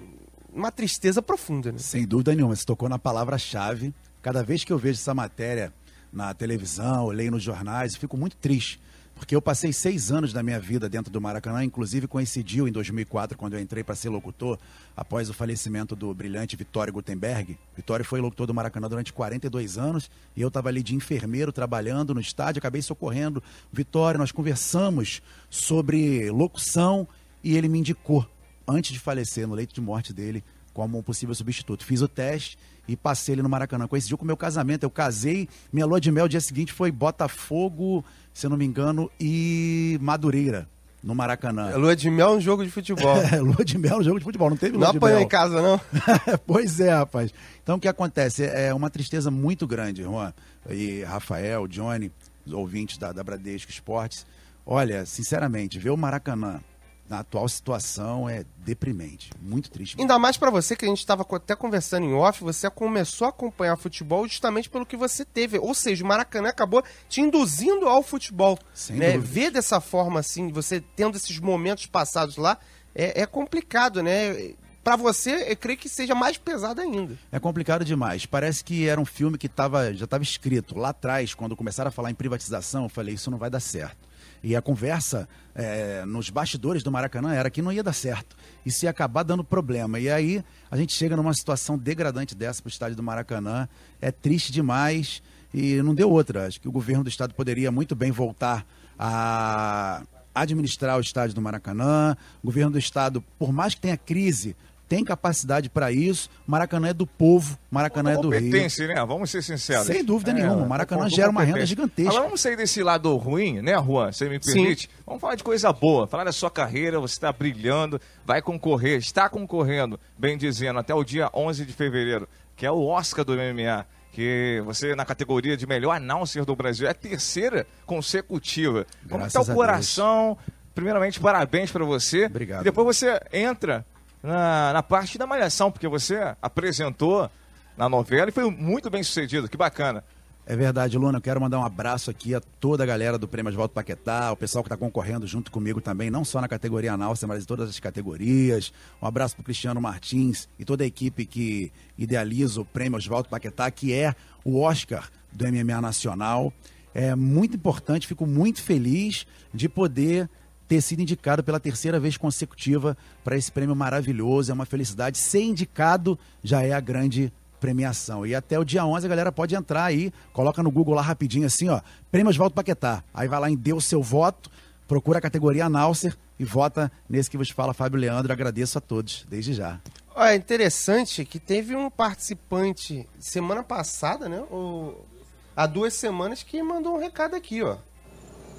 uma tristeza profunda, né? Sem dúvida nenhuma. Você tocou na palavra-chave. Cada vez que eu vejo essa matéria na televisão, leio nos jornais, fico muito triste porque eu passei seis anos da minha vida dentro do Maracanã, inclusive coincidiu em 2004, quando eu entrei para ser locutor, após o falecimento do brilhante Vitório Gutenberg. Vitório foi locutor do Maracanã durante 42 anos e eu estava ali de enfermeiro trabalhando no estádio, acabei socorrendo Vitório. Nós conversamos sobre locução e ele me indicou, antes de falecer, no leito de morte dele, como um possível substituto. Fiz o teste e passei ele no Maracanã. Coincidiu com o meu casamento. Eu casei, minha lua de mel, dia seguinte foi Botafogo, se eu não me engano, e Madureira. No Maracanã. É, lua de mel é um jogo de futebol. É, lua de mel é um jogo de futebol. Não teve lua não de mel. Não apanhou em casa, não? pois é, rapaz. Então, o que acontece? É, é uma tristeza muito grande, Juan. E Rafael, Johnny, os ouvintes da, da Bradesco Esportes. Olha, sinceramente, ver o Maracanã na atual situação é deprimente, muito triste. Ainda mais para você que a gente estava até conversando em off, você começou a acompanhar futebol justamente pelo que você teve, ou seja, o Maracanã acabou te induzindo ao futebol, Sem né? Ver dessa forma assim, você tendo esses momentos passados lá, é, é complicado, né? Para você, eu creio que seja mais pesado ainda. É complicado demais. Parece que era um filme que tava, já estava escrito lá atrás, quando começaram a falar em privatização, eu falei, isso não vai dar certo e a conversa é, nos bastidores do Maracanã era que não ia dar certo. Isso ia acabar dando problema. E aí a gente chega numa situação degradante dessa para o estádio do Maracanã. É triste demais e não deu outra. Acho que o governo do estado poderia muito bem voltar a administrar o estádio do Maracanã. O governo do estado, por mais que tenha crise tem capacidade para isso. Maracanã é do povo, Maracanã é do Rio. Competência, né? Vamos ser sinceros. Sem dúvida é, nenhuma. É Maracanã gera uma renda gigantesca. Agora vamos sair desse lado ruim, né, Juan? Você me permite? Sim. Vamos falar de coisa boa. Falar da sua carreira, você está brilhando, vai concorrer, está concorrendo, bem dizendo, até o dia 11 de fevereiro, que é o Oscar do MMA que você na categoria de melhor announcer do Brasil é a terceira consecutiva. Tá Graças Como está o coração? Deus. Primeiramente, parabéns para você. Obrigado. E depois você entra na, na parte da malhação, porque você apresentou na novela e foi muito bem sucedido. Que bacana. É verdade, Luna. Eu quero mandar um abraço aqui a toda a galera do Prêmio Oswaldo Paquetá, o pessoal que está concorrendo junto comigo também, não só na categoria Anáusia, mas em todas as categorias. Um abraço para Cristiano Martins e toda a equipe que idealiza o Prêmio Oswaldo Paquetá, que é o Oscar do MMA Nacional. É muito importante, fico muito feliz de poder ter sido indicado pela terceira vez consecutiva para esse prêmio maravilhoso. É uma felicidade. Ser indicado já é a grande premiação. E até o dia 11 a galera pode entrar aí, coloca no Google lá rapidinho assim, ó, Prêmio Oswaldo Paquetá. Aí vai lá em Deu Seu Voto, procura a categoria Announcer e vota nesse que vos fala Fábio Leandro. Agradeço a todos, desde já. É interessante que teve um participante semana passada, né? Ou, há duas semanas que mandou um recado aqui, ó.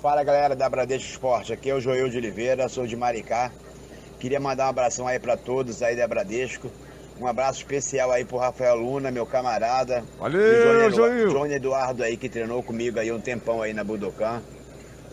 Fala galera da Bradesco Esporte, aqui é o Joel de Oliveira, sou de Maricá. Queria mandar um abração aí para todos aí da Bradesco. Um abraço especial aí pro Rafael Luna, meu camarada. Valeu, Joel! Johnny Eduardo aí que treinou comigo aí um tempão aí na Budokan.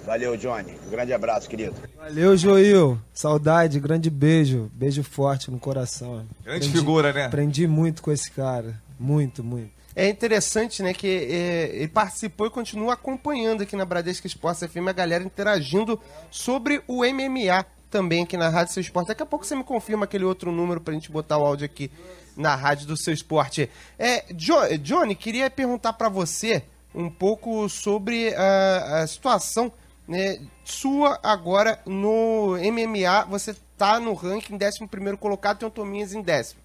Valeu, Johnny. Um grande abraço, querido. Valeu, Joil. Saudade, grande beijo. Beijo forte no coração. Grande aprendi, figura, né? Aprendi muito com esse cara. Muito, muito é interessante, né, que é, ele participou e continua acompanhando aqui na Bradesco Esporte FM a galera interagindo sobre o MMA também aqui na Rádio Seu Esporte. Daqui a pouco você me confirma aquele outro número para a gente botar o áudio aqui na Rádio do Seu Esporte. É, jo, Johnny, queria perguntar para você um pouco sobre a, a situação né, sua agora no MMA. Você tá no ranking 11 colocado, tem o Tominhas em décimo.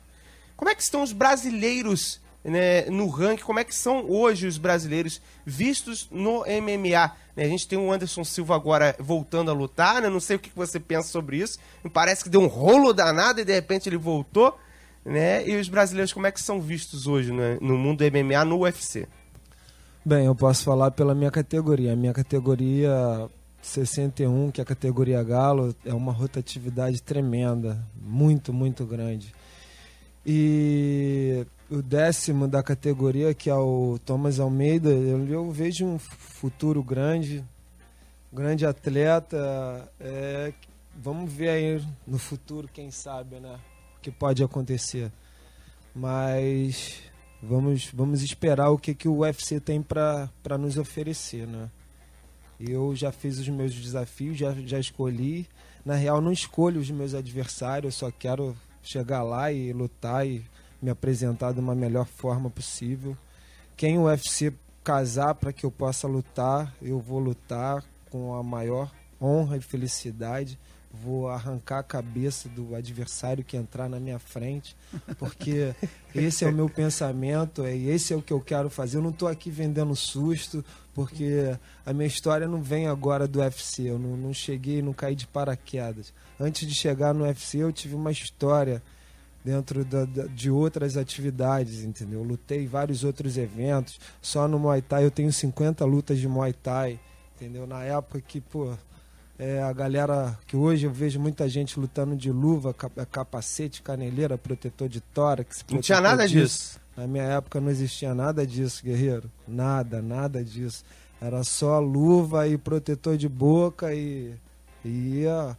Como é que estão os brasileiros né, no ranking, como é que são hoje os brasileiros vistos no MMA. Né? A gente tem o Anderson Silva agora voltando a lutar, né? não sei o que você pensa sobre isso. Parece que deu um rolo danado e de repente ele voltou. Né? E os brasileiros, como é que são vistos hoje né? no mundo do MMA, no UFC? Bem, eu posso falar pela minha categoria. A minha categoria 61, que é a categoria Galo, é uma rotatividade tremenda, muito, muito grande. E o décimo da categoria, que é o Thomas Almeida, eu, eu vejo um futuro grande, grande atleta. É, vamos ver aí no futuro, quem sabe, né? O que pode acontecer. Mas vamos, vamos esperar o que, que o UFC tem para nos oferecer, né? Eu já fiz os meus desafios, já, já escolhi. Na real, não escolho os meus adversários, eu só quero chegar lá e lutar e me apresentar de uma melhor forma possível. Quem o UFC casar para que eu possa lutar, eu vou lutar com a maior honra e felicidade. Vou arrancar a cabeça do adversário que entrar na minha frente, porque esse é o meu pensamento, é esse é o que eu quero fazer. Eu não estou aqui vendendo susto, porque a minha história não vem agora do UFC. Eu não, não cheguei, não caí de paraquedas. Antes de chegar no UFC, eu tive uma história dentro da, da, de outras atividades, entendeu? Lutei vários outros eventos, só no Muay Thai eu tenho 50 lutas de Muay Thai, entendeu? Na época que, pô, é, a galera que hoje eu vejo muita gente lutando de luva, é, capacete, caneleira, protetor de tórax. Protetor não tinha nada disso. disso. Na minha época não existia nada disso, guerreiro. Nada, nada disso. Era só luva e protetor de boca e, ia,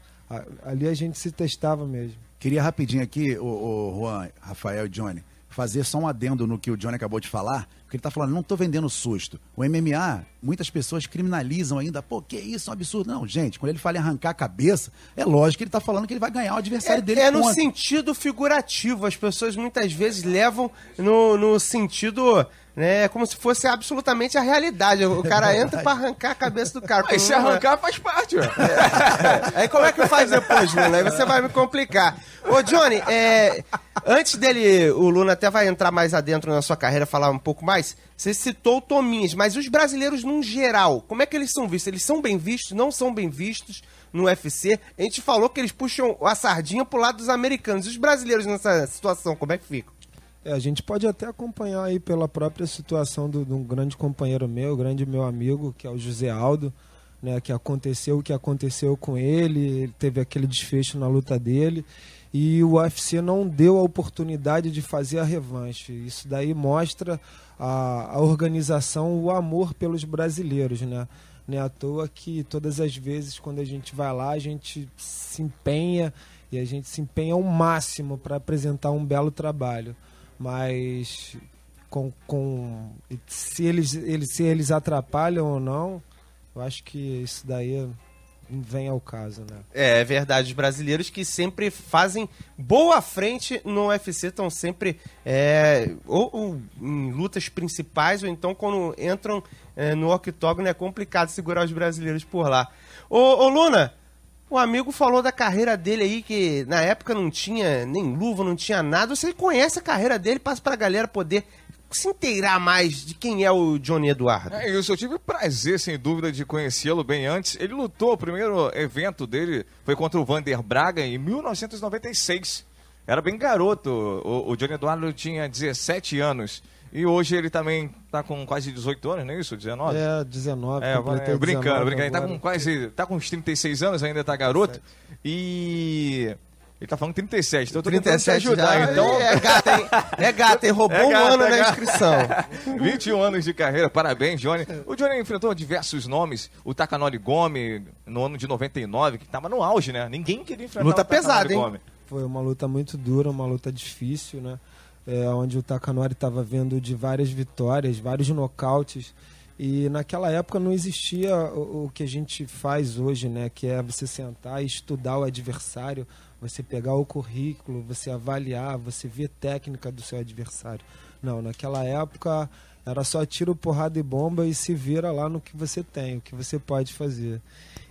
ali a gente se testava mesmo. Queria rapidinho aqui, o, o Juan, Rafael e Johnny, fazer só um adendo no que o Johnny acabou de falar, porque ele está falando, não estou vendendo susto. O MMA, muitas pessoas criminalizam ainda, pô, que isso, é um absurdo. Não, gente, quando ele fala em arrancar a cabeça, é lógico que ele está falando que ele vai ganhar o adversário é, dele. É no contra. sentido figurativo, as pessoas muitas vezes levam no, no sentido né? É como se fosse absolutamente a realidade. O cara é entra pra arrancar a cabeça do cara. Aí ah, se arrancar faz parte, ó. É. Aí como é que faz depois, Luna? Aí você vai me complicar. Ô, Johnny, é, antes dele, o Luna até vai entrar mais adentro na sua carreira, falar um pouco mais. Você citou o Tominhas, mas os brasileiros num geral, como é que eles são vistos? Eles são bem vistos, não são bem vistos no UFC? A gente falou que eles puxam a sardinha pro lado dos americanos. Os brasileiros nessa situação, como é que ficam? É, a gente pode até acompanhar aí pela própria situação de um grande companheiro meu, grande meu amigo, que é o José Aldo, né, que aconteceu o que aconteceu com ele, ele teve aquele desfecho na luta dele, e o UFC não deu a oportunidade de fazer a revanche. Isso daí mostra a, a organização, o amor pelos brasileiros, né? Não é à toa que todas as vezes quando a gente vai lá, a gente se empenha e a gente se empenha ao máximo para apresentar um belo trabalho mas com, com se eles, eles se eles atrapalham ou não, eu acho que isso daí vem ao caso, né? É, é verdade. Os brasileiros que sempre fazem boa frente no UFC estão sempre é, ou, ou, em lutas principais ou então quando entram é, no octógono é complicado segurar os brasileiros por lá. Ô, ô Luna, o amigo falou da carreira dele aí, que na época não tinha nem luva, não tinha nada. Você conhece a carreira dele, passa pra galera poder se inteirar mais de quem é o Johnny Eduardo. É isso, eu tive o prazer, sem dúvida, de conhecê-lo bem antes. Ele lutou, o primeiro evento dele foi contra o Vander Braga em 1996. Era bem garoto, o, o Johnny Eduardo tinha 17 anos. E hoje ele também está com quase 18 anos, não é isso? 19? É, 19. É, é brincando, brincando. Ele tá com quase. tá com uns 36 anos, ainda está garoto. 37. E. Ele tá falando 37, então eu tô 37 tentando te ajudar. Já, então... É, é gata, hein? É gata, hein? Roubou é um ano é na inscrição. 21 anos de carreira, parabéns, Johnny. É. O Johnny enfrentou diversos nomes. O Takanori Gomes, no ano de 99, que tava no auge, né? Ninguém queria enfrentar Luta o pesada, Gomes. Foi uma luta muito dura, uma luta difícil, né? é, onde o Takanori estava vendo de várias vitórias, vários nocautes. E naquela época não existia o, o, que a gente faz hoje, né? Que é você sentar e estudar o adversário, você pegar o currículo, você avaliar, você ver técnica do seu adversário. Não, naquela época era só tiro, porrada e bomba e se vira lá no que você tem, o que você pode fazer.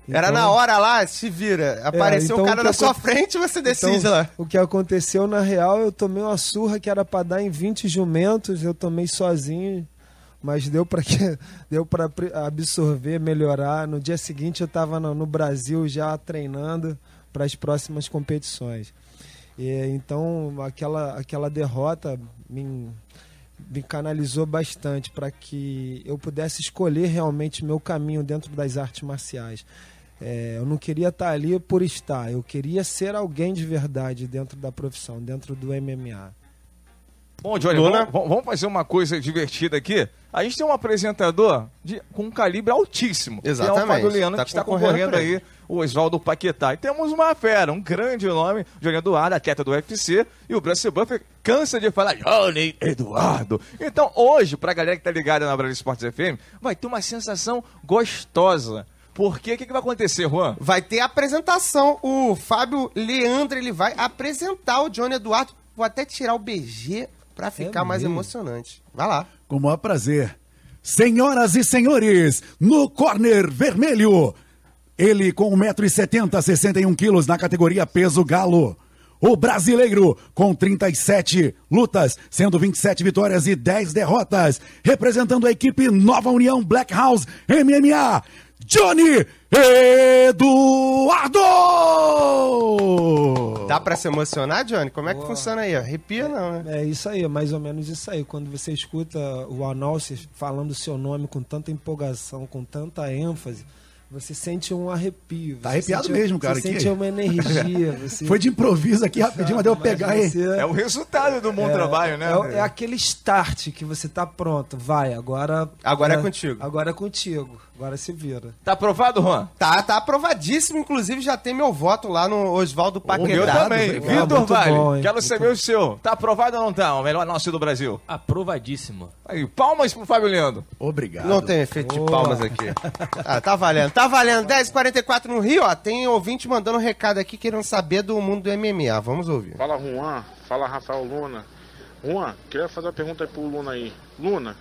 Então, Era na hora lá, se vira. Apareceu é, então, o cara o na sua frente, você então, decide então, lá. O que aconteceu, na real, eu tomei uma surra que era para dar em 20 jumentos, eu tomei sozinho, mas deu para que deu para absorver, melhorar. No dia seguinte eu estava no, no, Brasil já treinando para as próximas competições. E, então aquela aquela derrota me me canalizou bastante para que eu pudesse escolher realmente meu caminho dentro das artes marciais. É, eu não queria estar ali por estar, eu queria ser alguém de verdade dentro da profissão, dentro do MMA. Bom, Johnny, vamos, vamos, fazer uma coisa divertida aqui. A gente tem um apresentador de, com um calibre altíssimo. Exatamente. Que é o Faduliano, tá que está concorrendo aí, o Oswaldo Paquetá. E temos uma fera, um grande nome, Johnny Eduardo, atleta do UFC. E o Bruce Buffer cansa de falar Johnny Eduardo. Então, hoje, para a galera que está ligada na Brasil Esportes FM, vai ter uma sensação gostosa porque o que, que, vai acontecer, Juan? Vai ter apresentação. O Fábio Leandro ele vai apresentar o Johnny Eduardo. Vou até tirar o BG para é ficar é mais emocionante. Vai lá. Com o maior prazer. Senhoras e senhores, no corner vermelho, ele com 1,70m, 61kg na categoria peso galo. O brasileiro, com 37 lutas, sendo 27 vitórias e 10 derrotas, representando a equipe Nova União Black House MMA. Johnny Eduardo! Dá pra se emocionar, Johnny? Como é que funciona aí? Arrepia não, né? É isso aí, é mais ou menos isso aí. Quando você escuta o anúncio falando o seu nome com tanta empolgação, com tanta ênfase, você sente um arrepio. Tá arrepiado sente, mesmo, cara. Você sente uma energia. Você... Foi de improviso aqui rapidinho, mas deu pra pegar aí. Você... É o resultado do bom é, trabalho, né? É, é, aquele start que você tá pronto. Vai, agora... Agora é, é contigo. Agora é contigo. Agora se vira. Tá aprovado, Juan? Tá, tá aprovadíssimo. Inclusive, já tem meu voto lá no Oswaldo Paquetá. Eu também. Vitor ah, Vale, bom, hein? quero saber o seu. Tá aprovado ou não tá? O melhor anúncio do Brasil. Aprovadíssimo. Aí, palmas pro Fábio Leandro. Obrigado. Não tem efeito de palmas aqui. ah, tá valendo. Tá valendo. 10h44 no Rio, ó. Tem ouvinte mandando um recado aqui querendo saber do mundo do MMA. Vamos ouvir. Fala, Juan. Fala, Rafael Luna. Juan, queria fazer uma pergunta aí pro Luna aí. Luna,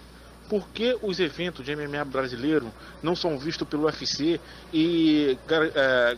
por que os eventos de MMA brasileiro não são vistos pelo UFC e é,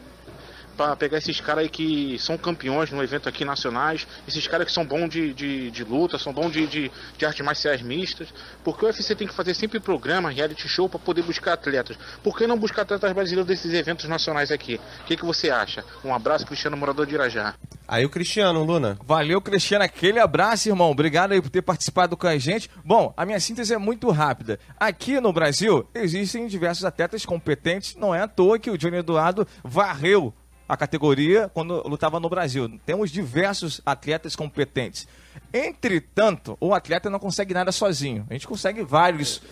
para pegar esses caras aí que são campeões no evento aqui nacionais, esses caras que são bons de, de, de luta, são bons de, de, de artes marciais mistas, porque o UFC tem que fazer sempre programa, reality show, para poder buscar atletas. Por que não buscar atletas brasileiros desses eventos nacionais aqui? O que, que você acha? Um abraço, Cristiano, morador de Irajá. Aí o Cristiano, Luna. Valeu, Cristiano. Aquele abraço, irmão. Obrigado aí por ter participado com a gente. Bom, a minha síntese é muito rápida. Aqui no Brasil, existem diversos atletas competentes. Não é à toa que o Johnny Eduardo varreu a categoria quando lutava no Brasil. Temos diversos atletas competentes. Entretanto, o atleta não consegue nada sozinho. A gente consegue vários uh,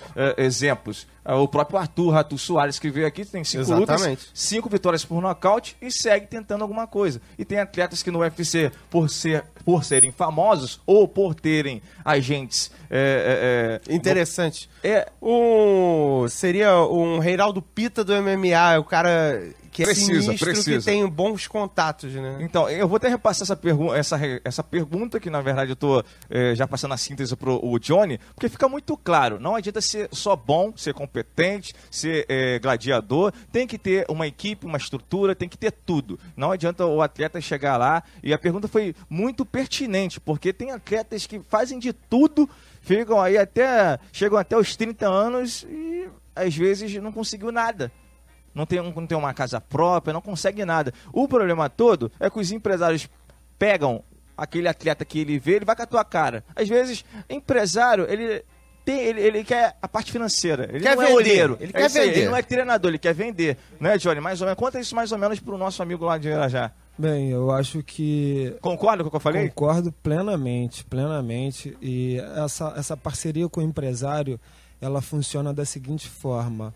exemplos. É, o próprio Arthur Arthur Soares, que veio aqui, tem cinco Exatamente. lutas, cinco vitórias por nocaute e segue tentando alguma coisa. E tem atletas que no UFC, por, ser, por serem famosos ou por terem agentes... É, é, é, Interessante. É, um, seria um Reinaldo Pita do MMA, é o cara que é precisa, sinistro, precisa. que tem bons contatos, né? Então, eu vou até repassar essa, pergu essa, essa pergunta, que na verdade eu tô é, já passando a síntese pro o Johnny, porque fica muito claro, não adianta ser só bom, ser competente, competente, ser é, gladiador, tem que ter uma equipe, uma estrutura, tem que ter tudo. Não adianta o atleta chegar lá. E a pergunta foi muito pertinente, porque tem atletas que fazem de tudo, ficam aí até. chegam até os 30 anos e às vezes não conseguiu nada não tem, não tem uma casa própria, não consegue nada. O problema todo é que os empresários pegam aquele atleta que ele vê, ele vai com a tua cara. Às vezes, empresário, ele tem, ele, ele quer a parte financeira. Ele quer não vender. é olheiro. Ele é vender. É aí, ele não é treinador, ele quer vender. Né, Johnny? Mais ou menos. Conta isso mais ou menos pro nosso amigo lá de Irajá. Bem, eu acho que. Concorda com o que eu falei? Concordo plenamente, plenamente. E essa, essa parceria com o empresário ela funciona da seguinte forma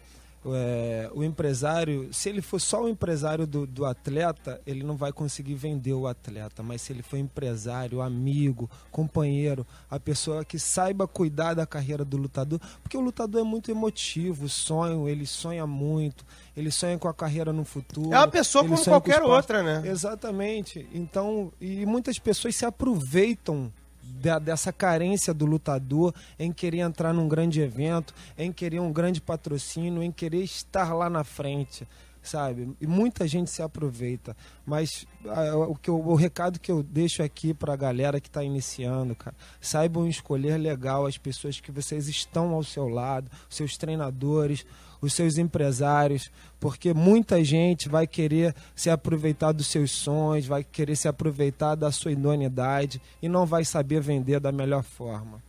é, o empresário, se ele for só o empresário do, do, atleta, ele não vai conseguir vender o atleta, mas se ele for empresário, amigo, companheiro, a pessoa que saiba cuidar da carreira do lutador, porque o lutador é muito emotivo, sonho, ele sonha muito, ele sonha com a carreira no futuro. É uma pessoa como qualquer outra, né? Exatamente. Então, e muitas pessoas se aproveitam da, dessa carência do lutador em querer entrar num grande evento, em querer um grande patrocínio, em querer estar lá na frente sabe? E muita gente se aproveita. Mas a, o, que eu, o recado que eu deixo aqui para a galera que está iniciando, cara, saibam escolher legal as pessoas que vocês estão ao seu lado, seus treinadores, os seus empresários, porque muita gente vai querer se aproveitar dos seus sonhos, vai querer se aproveitar da sua idoneidade e não vai saber vender da melhor forma.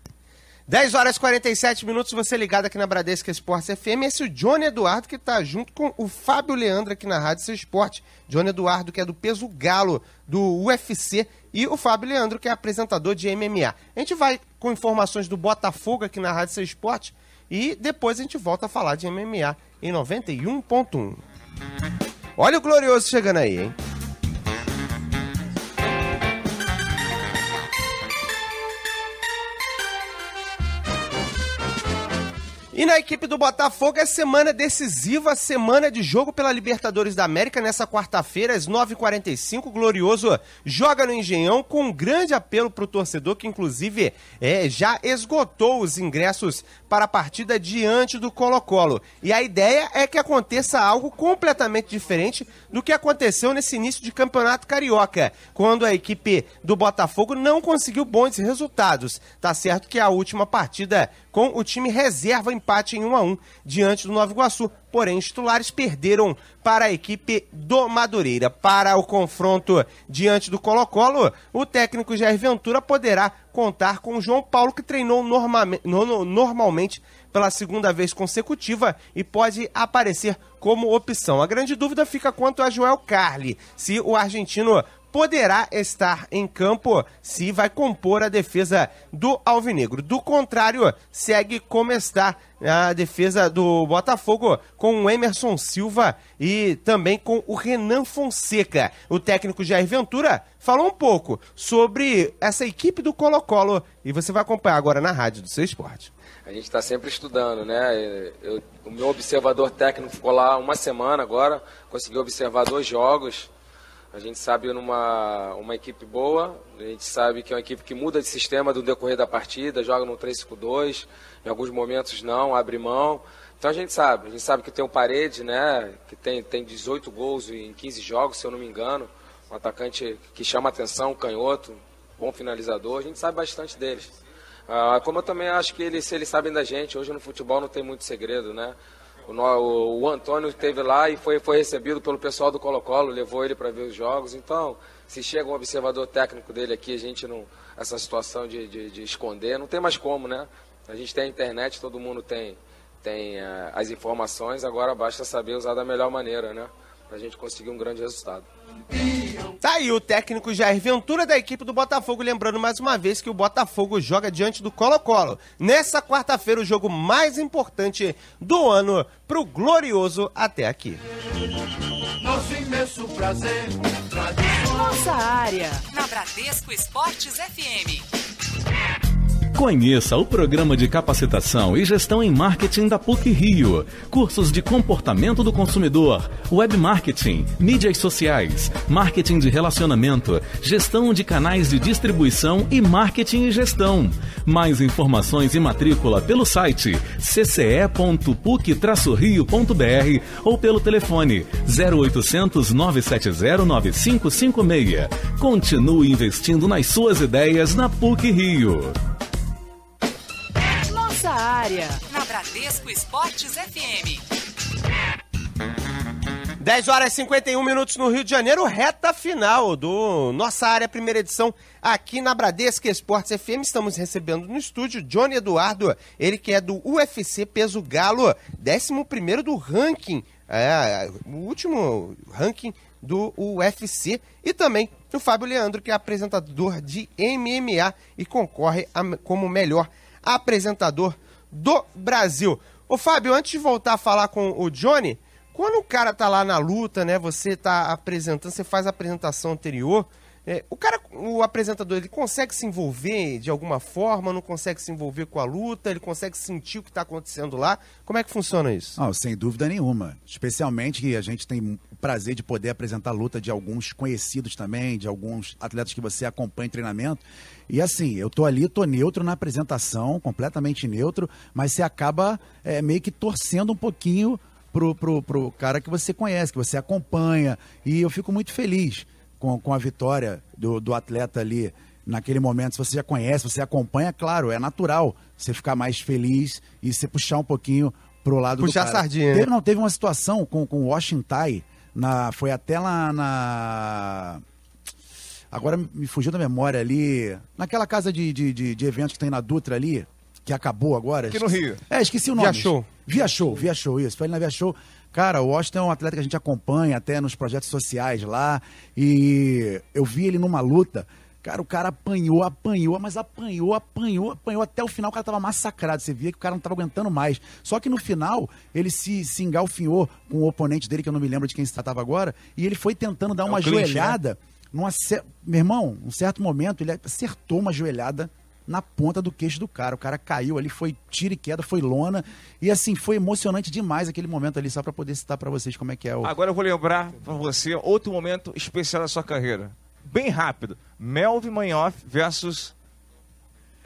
10 horas e 47 minutos, você ligado aqui na Bradesca Esportes FM. Esse é o Johnny Eduardo que está junto com o Fábio Leandro aqui na Rádio Seu Esporte. Johnny Eduardo, que é do peso galo do UFC, e o Fábio Leandro, que é apresentador de MMA. A gente vai com informações do Botafogo aqui na Rádio Seu Esporte, e depois a gente volta a falar de MMA em 91.1. Olha o Glorioso chegando aí, hein? E na equipe do Botafogo é semana decisiva, semana de jogo pela Libertadores da América. Nessa quarta-feira, às 9h45, Glorioso joga no Engenhão com um grande apelo para o torcedor, que inclusive é, já esgotou os ingressos para a partida diante do Colo-Colo. E a ideia é que aconteça algo completamente diferente do que aconteceu nesse início de campeonato carioca, quando a equipe do Botafogo não conseguiu bons resultados. Tá certo que a última partida com o time reserva em empate em 1 a 1 diante do Nova Iguaçu. Porém, os titulares perderam para a equipe do Madureira. Para o confronto diante do Colo-Colo, o técnico Jair Ventura poderá contar com o João Paulo, que treinou norma normalmente pela segunda vez consecutiva e pode aparecer como opção. A grande dúvida fica quanto a Joel Carli, se o argentino poderá estar em campo se vai compor a defesa do Alvinegro. Do contrário, segue como está a defesa do Botafogo com o Emerson Silva e também com o Renan Fonseca. O técnico Jair Ventura falou um pouco sobre essa equipe do Colo-Colo e você vai acompanhar agora na rádio do seu esporte. A gente está sempre estudando, né? Eu, o meu observador técnico ficou lá uma semana agora, conseguiu observar dois jogos a gente sabe numa uma equipe boa, a gente sabe que é uma equipe que muda de sistema do decorrer da partida, joga no 3-5-2, em alguns momentos não, abre mão. Então a gente sabe, a gente sabe que tem o Parede, né, que tem, tem 18 gols em 15 jogos, se eu não me engano, um atacante que chama atenção, um canhoto, bom finalizador, a gente sabe bastante deles. Ah, como eu também acho que eles, eles sabem da gente, hoje no futebol não tem muito segredo, né? O, o Antônio esteve lá e foi, foi recebido pelo pessoal do Colo-Colo, levou ele para ver os jogos. Então, se chega um observador técnico dele aqui, a gente não. Essa situação de, de, de esconder, não tem mais como, né? A gente tem a internet, todo mundo tem, tem uh, as informações, agora basta saber usar da melhor maneira, né? para a gente conseguir um grande resultado. Tá aí o técnico Jair Ventura da equipe do Botafogo, lembrando mais uma vez que o Botafogo joga diante do Colo-Colo. Nessa quarta-feira, o jogo mais importante do ano pro glorioso até aqui. Nosso imenso prazer, tradição. É nossa área, na Bradesco Esportes FM. Conheça o programa de capacitação e gestão em marketing da PUC Rio. Cursos de comportamento do consumidor, web marketing, mídias sociais, marketing de relacionamento, gestão de canais de distribuição e marketing e gestão. Mais informações e matrícula pelo site cce.puc-rio.br ou pelo telefone 0800 970 9556. Continue investindo nas suas ideias na PUC Rio na Bradesco Esportes FM. 10 horas e 51 minutos no Rio de Janeiro, reta final do Nossa Área, primeira edição aqui na Bradesco Esportes FM. Estamos recebendo no estúdio Johnny Eduardo, ele que é do UFC Peso Galo, 11 do ranking, é, o último ranking do UFC. E também o Fábio Leandro, que é apresentador de MMA e concorre a, como melhor apresentador do Brasil. Ô Fábio, antes de voltar a falar com o Johnny, quando o cara tá lá na luta, né? Você tá apresentando, você faz a apresentação anterior. É, o cara, o apresentador, ele consegue se envolver de alguma forma, não consegue se envolver com a luta, ele consegue sentir o que está acontecendo lá. Como é que funciona isso? sem dúvida nenhuma. Especialmente que a gente tem o prazer de poder apresentar a luta de alguns conhecidos também, de alguns atletas que você acompanha em treinamento. E assim, eu tô ali, tô neutro na apresentação, completamente neutro, mas você acaba é, meio que torcendo um pouquinho pro, pro, pro cara que você conhece, que você acompanha. E eu fico muito feliz com, com a vitória do, do atleta ali naquele momento, se você já conhece, você acompanha, claro, é natural você ficar mais feliz e você puxar um pouquinho pro lado puxar do Puxar sardinha. Né? Teve, não, teve uma situação com, com o Washington na foi até lá na... Agora me fugiu da memória ali, naquela casa de, de, de, de eventos que tem na Dutra ali, que acabou agora. Aqui no Rio. É, esqueci o nome. Via Show. Via Show, Via Show, isso. Foi ali na Via Show. Cara, o Washington é um atleta que a gente acompanha até nos projetos sociais lá. E eu vi ele numa luta. Cara, o cara apanhou, apanhou, mas apanhou, apanhou, apanhou. Até o final o cara tava massacrado. Você via que o cara não tava aguentando mais. Só que no final, ele se, se engalfinhou com o oponente dele, que eu não me lembro de quem se tratava agora, e ele foi tentando dar é uma né? joelhada. Né? Numa, meu irmão, num certo momento, ele acertou uma joelhada na ponta do queixo do cara. O cara caiu ali, foi tiro e queda, foi lona. E assim, foi emocionante demais aquele momento ali, só para poder citar para vocês como é que é o. Agora eu vou lembrar para você outro momento especial da sua carreira. Bem rápido. Melvin Manhoff versus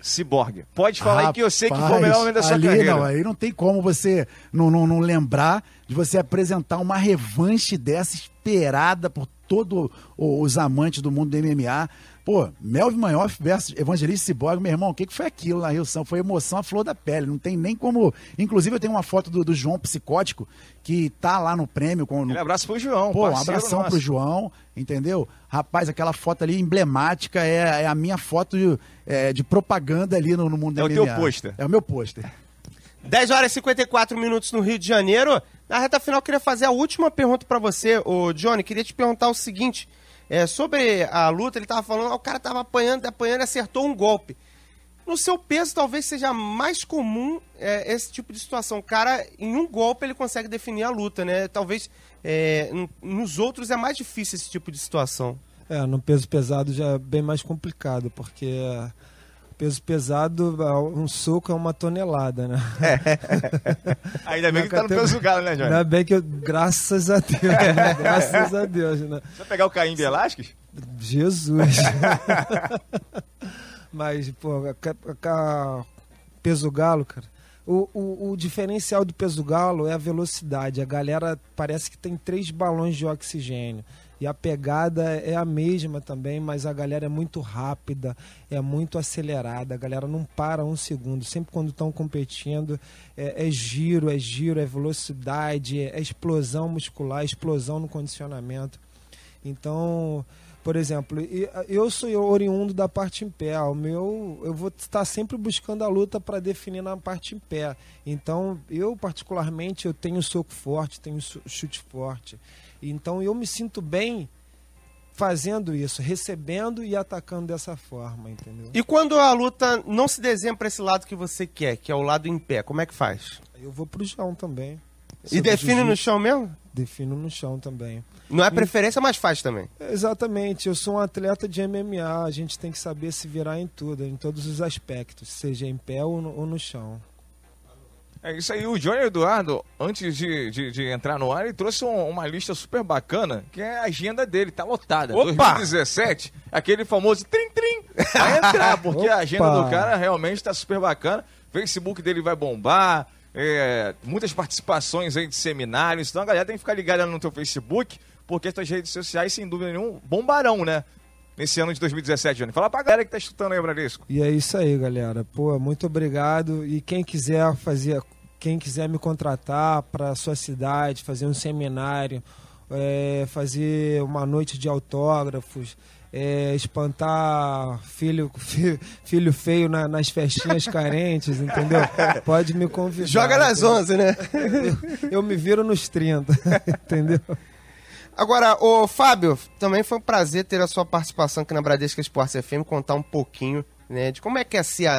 Cyborg. Pode falar Rapaz, que eu sei que foi o melhor momento da sua ali, carreira. Não, aí não tem como você não, não, não lembrar de você apresentar uma revanche dessa esperada por todos os amantes do mundo do MMA Pô, Melvin Manhoff versus Evangelista Ciborgue, meu irmão, o que, que foi aquilo na Rio São? Foi emoção à flor da pele, não tem nem como... Inclusive eu tenho uma foto do, do João Psicótico, que tá lá no prêmio. Com, Um abraço pro João. Pô, um abração pro João, entendeu? Rapaz, aquela foto ali emblemática é, é a minha foto de, é, de propaganda ali no, no mundo é da MMA. É o teu pôster. É o meu pôster. 10 horas e 54 minutos no Rio de Janeiro. Na reta final, queria fazer a última pergunta para você, o Johnny. Queria te perguntar o seguinte... É, sobre a luta, ele estava falando, ah, o cara estava apanhando, apanhando e acertou um golpe. No seu peso, talvez seja mais comum é, esse tipo de situação. O cara, em um golpe, ele consegue definir a luta, né? Talvez é, nos outros é mais difícil esse tipo de situação. É, no peso pesado já é bem mais complicado, porque Peso pesado, um soco é uma tonelada, né? É. Ainda bem que tá no peso galo, né, Johnny? Ainda bem que eu... Graças a Deus, né? É. Graças a Deus, né? Você vai pegar o Caim Velasquez? Jesus. Mas, pô, peso galo, cara. O, o, o, diferencial do peso galo é a velocidade. A galera parece que tem três balões de oxigênio. E a pegada é a mesma também, mas a galera é muito rápida, é muito acelerada, a galera não para um segundo. Sempre quando estão competindo, é, é, giro, é giro, é velocidade, é, é explosão muscular, explosão no condicionamento. Então, por exemplo, eu sou oriundo da parte em pé. O meu, eu vou estar sempre buscando a luta para definir na parte em pé. Então, eu particularmente, eu tenho soco forte, tenho chute forte. Então eu me sinto bem fazendo isso, recebendo e atacando dessa forma, entendeu? E quando a luta não se desenha para esse lado que você quer, que é o lado em pé, como é que faz? Eu vou pro chão também. E define no chão mesmo? Defino no chão também. Não é preferência, mas faz também. Exatamente. Eu sou um atleta de MMA. A gente tem que saber se virar em tudo, em todos os aspectos, seja em pé ou no, ou no chão. É isso aí, o Johnny Eduardo, antes de, de, de entrar no ar, ele trouxe um, uma lista super bacana, que é a agenda dele, tá lotada. Opa! 2017, aquele famoso trim-trim, vai entrar, porque Opa! a agenda do cara realmente tá super bacana, o Facebook dele vai bombar, é, muitas participações aí de seminários, então a galera tem que ficar ligada no teu Facebook, porque as tuas redes sociais, sem dúvida nenhuma, bombarão, né? nesse ano de 2017, Johnny Fala pra galera que tá escutando aí, Bradesco. E é isso aí, galera. Pô, muito obrigado. E quem quiser fazer quem quiser me contratar para sua cidade, fazer um seminário, é, fazer uma noite de autógrafos, é, espantar filho, filho, feio na, nas festinhas carentes, entendeu? Pode me convidar. Joga nas 11, né? Eu, eu, me viro nos 30, entendeu? Agora, o Fábio, também foi um prazer ter a sua participação aqui na Bradesca Esportes FM, contar um pouquinho né, de como é que é ser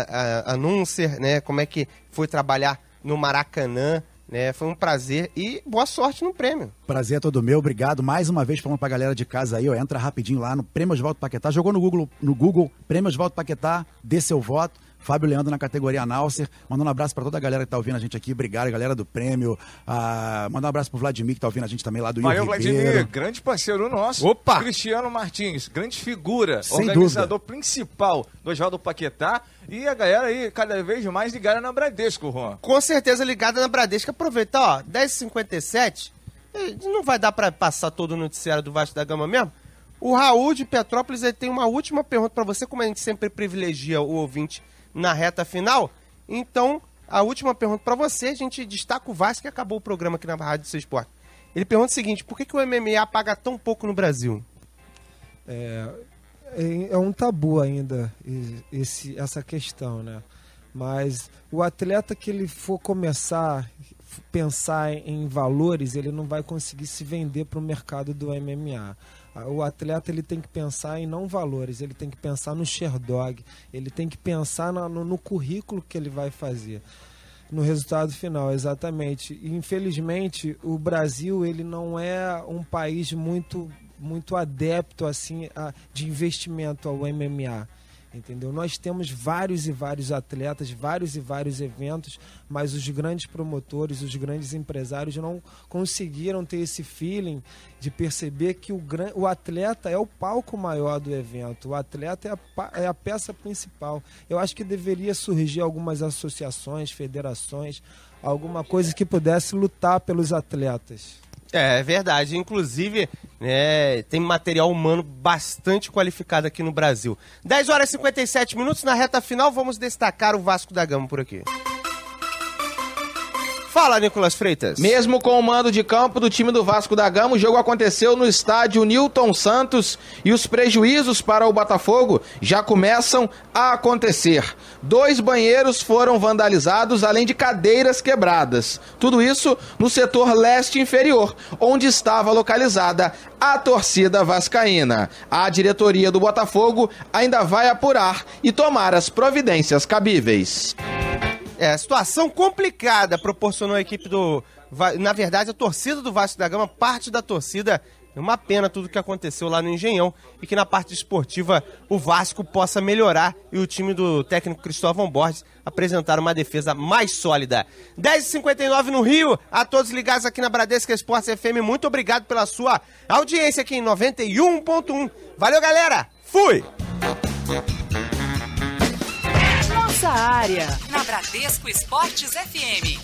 anúncio, né, como é que foi trabalhar no Maracanã. Né? Foi um prazer e boa sorte no prêmio. Prazer é todo meu, obrigado. Mais uma vez falando pra galera de casa aí, ó, entra rapidinho lá no Prêmio Oswaldo Paquetá. Jogou no Google, no Google Prêmio Oswaldo Paquetá, dê seu voto. Fábio Leandro na categoria Announcer. Mandando um abraço para toda a galera que está ouvindo a gente aqui. Obrigado, galera do prêmio. Ah, manda um abraço pro Vladimir, que está ouvindo a gente também lá do Valeu, Vladimir, grande parceiro nosso. Opa! Cristiano Martins, grande figura, Sem organizador dúvida. principal do Oswaldo Paquetá. E a galera aí, cada vez mais ligada na Bradesco, Juan. Com certeza ligada na Bradesco. Aproveita, ó, 10h57. Não vai dar para passar todo o noticiário do Vasco da Gama mesmo? O Raul de Petrópolis ele tem uma última pergunta para você, como a gente sempre privilegia o ouvinte na reta final. Então, a última pergunta para você, a gente destaca o Vasco que acabou o programa aqui na Rádio do Seu Esporte. Ele pergunta o seguinte: por que, que o MMA paga tão pouco no Brasil? É, é, é um tabu ainda esse, essa questão, né? Mas o atleta que ele for começar pensar em valores, ele não vai conseguir se vender para o mercado do MMA. Ah, o atleta ele tem que pensar em não valores, ele tem que pensar no Sherdog, ele tem que pensar no, no, no currículo que ele vai fazer no resultado final, exatamente. Infelizmente, o Brasil ele não é um país muito muito adepto assim a, de investimento ao MMA entendeu? Nós temos vários e vários atletas, vários e vários eventos, mas os grandes promotores, os grandes empresários não conseguiram ter esse feeling de perceber que o, o atleta é o palco maior do evento, o atleta é a, é a peça principal. Eu acho que deveria surgir algumas associações, federações, alguma coisa que pudesse lutar pelos atletas. É, é, verdade. Inclusive, é, tem material humano bastante qualificado aqui no Brasil. 10 horas e 57 minutos, na reta final, vamos destacar o Vasco da Gama por aqui. Fala, Nicolas Freitas. Mesmo com o mando de campo do time do Vasco da Gama, o jogo aconteceu no estádio Newton Santos e os prejuízos para o Botafogo já começam a acontecer. Dois banheiros foram vandalizados, além de cadeiras quebradas. Tudo isso no setor leste inferior, onde estava localizada a torcida vascaína. A diretoria do Botafogo ainda vai apurar e tomar as providências cabíveis. É, situação complicada proporcionou a equipe do. Na verdade, a torcida do Vasco da Gama, parte da torcida. É uma pena tudo que aconteceu lá no Engenhão e que na parte esportiva o Vasco possa melhorar e o time do técnico Cristóvão Borges apresentar uma defesa mais sólida. 10h59 no Rio, a todos ligados aqui na Bradesca Esportes FM, muito obrigado pela sua audiência aqui em 91.1. Valeu, galera! Fui! nossa área. Na Bradesco Esportes FM.